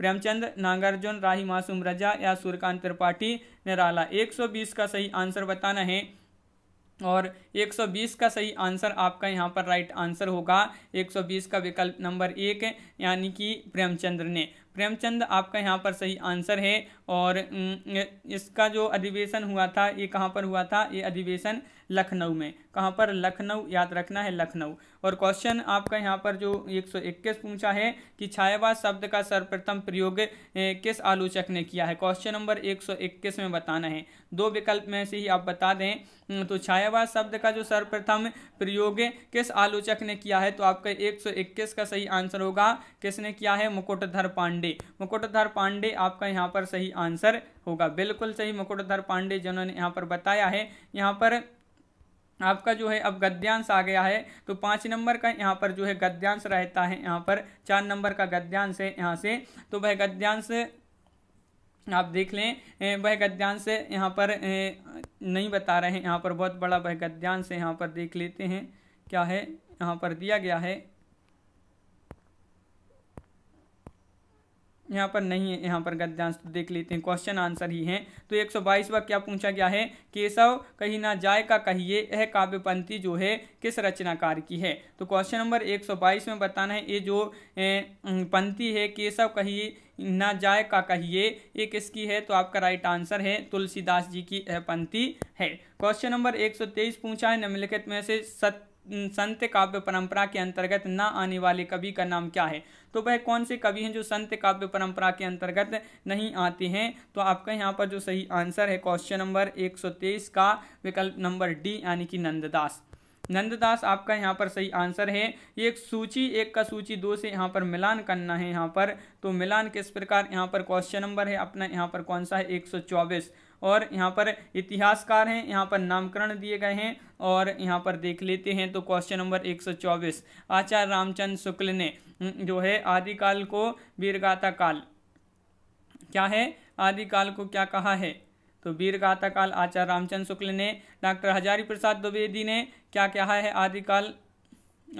प्रेमचंद नागार्जुन राही मासूम रजा या सूर्यकांत त्रिपाठी निराला 120 का सही आंसर बताना है और 120 का सही आंसर आपका यहाँ पर राइट आंसर होगा 120 का विकल्प नंबर एक यानी कि प्रेमचंद्र ने प्रेमचंद आपका यहाँ पर सही आंसर है और इसका जो अधिवेशन हुआ था ये कहाँ पर हुआ था ये अधिवेशन लखनऊ में कहाँ पर लखनऊ याद रखना है लखनऊ और क्वेश्चन आपका यहाँ पर जो 121 पूछा है कि छायावाद शब्द का सर्वप्रथम प्रयोग किस आलोचक ने किया है क्वेश्चन नंबर 121 में बताना है दो विकल्प में से ही आप बता दें तो छायावाद शब्द का जो सर्वप्रथम प्रयोग किस आलोचक ने किया है तो आपका एक का सही आंसर होगा किसने किया है मुकुटधर पांडे मुकुटधर पांडे आपका यहाँ पर सही आंसर होगा बिल्कुल सही मुकुटधर पांडे जिन्होंने यहाँ पर बताया है यहाँ पर आपका जो है अब गद्यांश आ गया है तो पाँच नंबर का यहाँ पर जो है गद्यांश रहता है यहाँ पर चार नंबर का गद्यांश है यहाँ से तो वह गद्यांश आप देख लें वह गद्यांश यहाँ पर नहीं बता रहे हैं यहाँ पर बहुत बड़ा वह गद्यांश है यहाँ पर देख लेते हैं क्या है यहाँ पर दिया गया है यहाँ पर नहीं है यहाँ पर गद्यांश तो देख लेते हैं क्वेश्चन आंसर ही है तो एक सौ वक्त क्या पूछा गया है केशव कहीं ना जाए का कहिए यह काव्यपंथी जो है किस रचनाकार की है तो क्वेश्चन नंबर एक सौ बाईस में बताना है ये जो पंथी है केशव कहिए ना जाए का कहिए ये किसकी है तो आपका राइट आंसर है तुलसीदास जी की यह पंथी है क्वेश्चन नंबर एक सौ तेईस पूछा है निम्नलिखित में से सत्य संत काव्य परंपरा के अंतर्गत न आने वाले कवि का नाम क्या है तो वह कौन से कवि हैं जो संत काव्य परंपरा के अंतर्गत नहीं आते हैं तो आपका यहाँ पर जो सही आंसर है क्वेश्चन नंबर 123 का विकल्प नंबर डी यानी कि नंददास नंददास आपका यहाँ पर सही आंसर है ये एक सूची एक का सूची दो से यहाँ पर मिलान करना है यहाँ पर तो मिलान किस प्रकार यहाँ पर क्वेश्चन नंबर है अपना यहाँ पर कौन सा है 124 और यहाँ पर इतिहासकार हैं यहाँ पर नामकरण दिए गए हैं और यहाँ पर देख लेते हैं तो क्वेश्चन नंबर 124 आचार्य रामचंद्र शुक्ल ने हम्म, जो है आदिकाल को वीरगाथा काल क्या है आदिकाल को क्या कहा है तो वीरगाथा काल आचार्य रामचंद्र शुक्ल ने डॉक्टर हजारी प्रसाद द्विवेदी ने क्या कहा है आदिकाल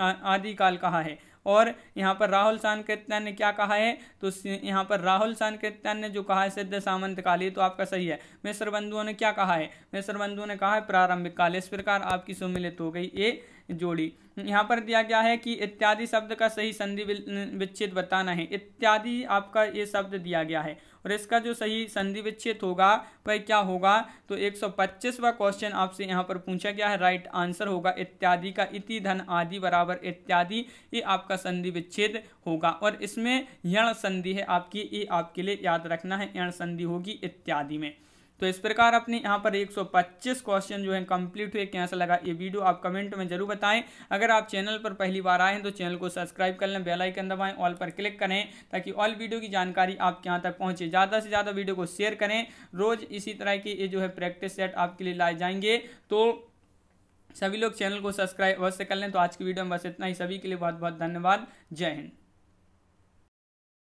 आदिकाल कहा है और यहाँ पर राहुल सांकृत्यान ने क्या कहा है तो यहाँ पर राहुल सांकृत्यान ने जो कहा है सिद्ध सामंत काली तो आपका सही है मिश्र बंधुओं ने क्या कहा है मिश्र बंधुओं ने कहा है प्रारंभिक काल इस प्रकार आपकी सुमिलित हो गई ये जोड़ी यहाँ पर दिया गया है कि इत्यादि शब्द का सही संधि विच्छेद बताना है इत्यादि आपका ये शब्द दिया गया है और इसका जो सही संधि विच्छेद होगा वह क्या होगा तो एक सौ पच्चीसवा क्वेश्चन आपसे यहाँ पर पूछा गया है राइट आंसर होगा इत्यादि का इति धन आदि बराबर इत्यादि ये आपका संधि विच्छेद होगा और इसमें यण संधि है आपकी ये आपके लिए याद रखना है यण संधि होगी इत्यादि में तो इस प्रकार अपने यहाँ पर 125 क्वेश्चन जो है कंप्लीट हुए कैसा लगा ये वीडियो आप कमेंट में जरूर बताएं अगर आप चैनल पर पहली बार आए हैं तो चैनल को सब्सक्राइब कर लें बेलाइकन दबाएं ऑल पर क्लिक करें ताकि ऑल वीडियो की जानकारी आपके यहाँ तक पहुँचे ज़्यादा से ज़्यादा वीडियो को शेयर करें रोज़ इसी तरह की ये जो है प्रैक्टिस सेट आपके लिए लाए जाएंगे तो सभी लोग चैनल को सब्सक्राइब अवश्य कर लें तो आज की वीडियो में बस इतना ही सभी के लिए बहुत बहुत धन्यवाद जय हिंद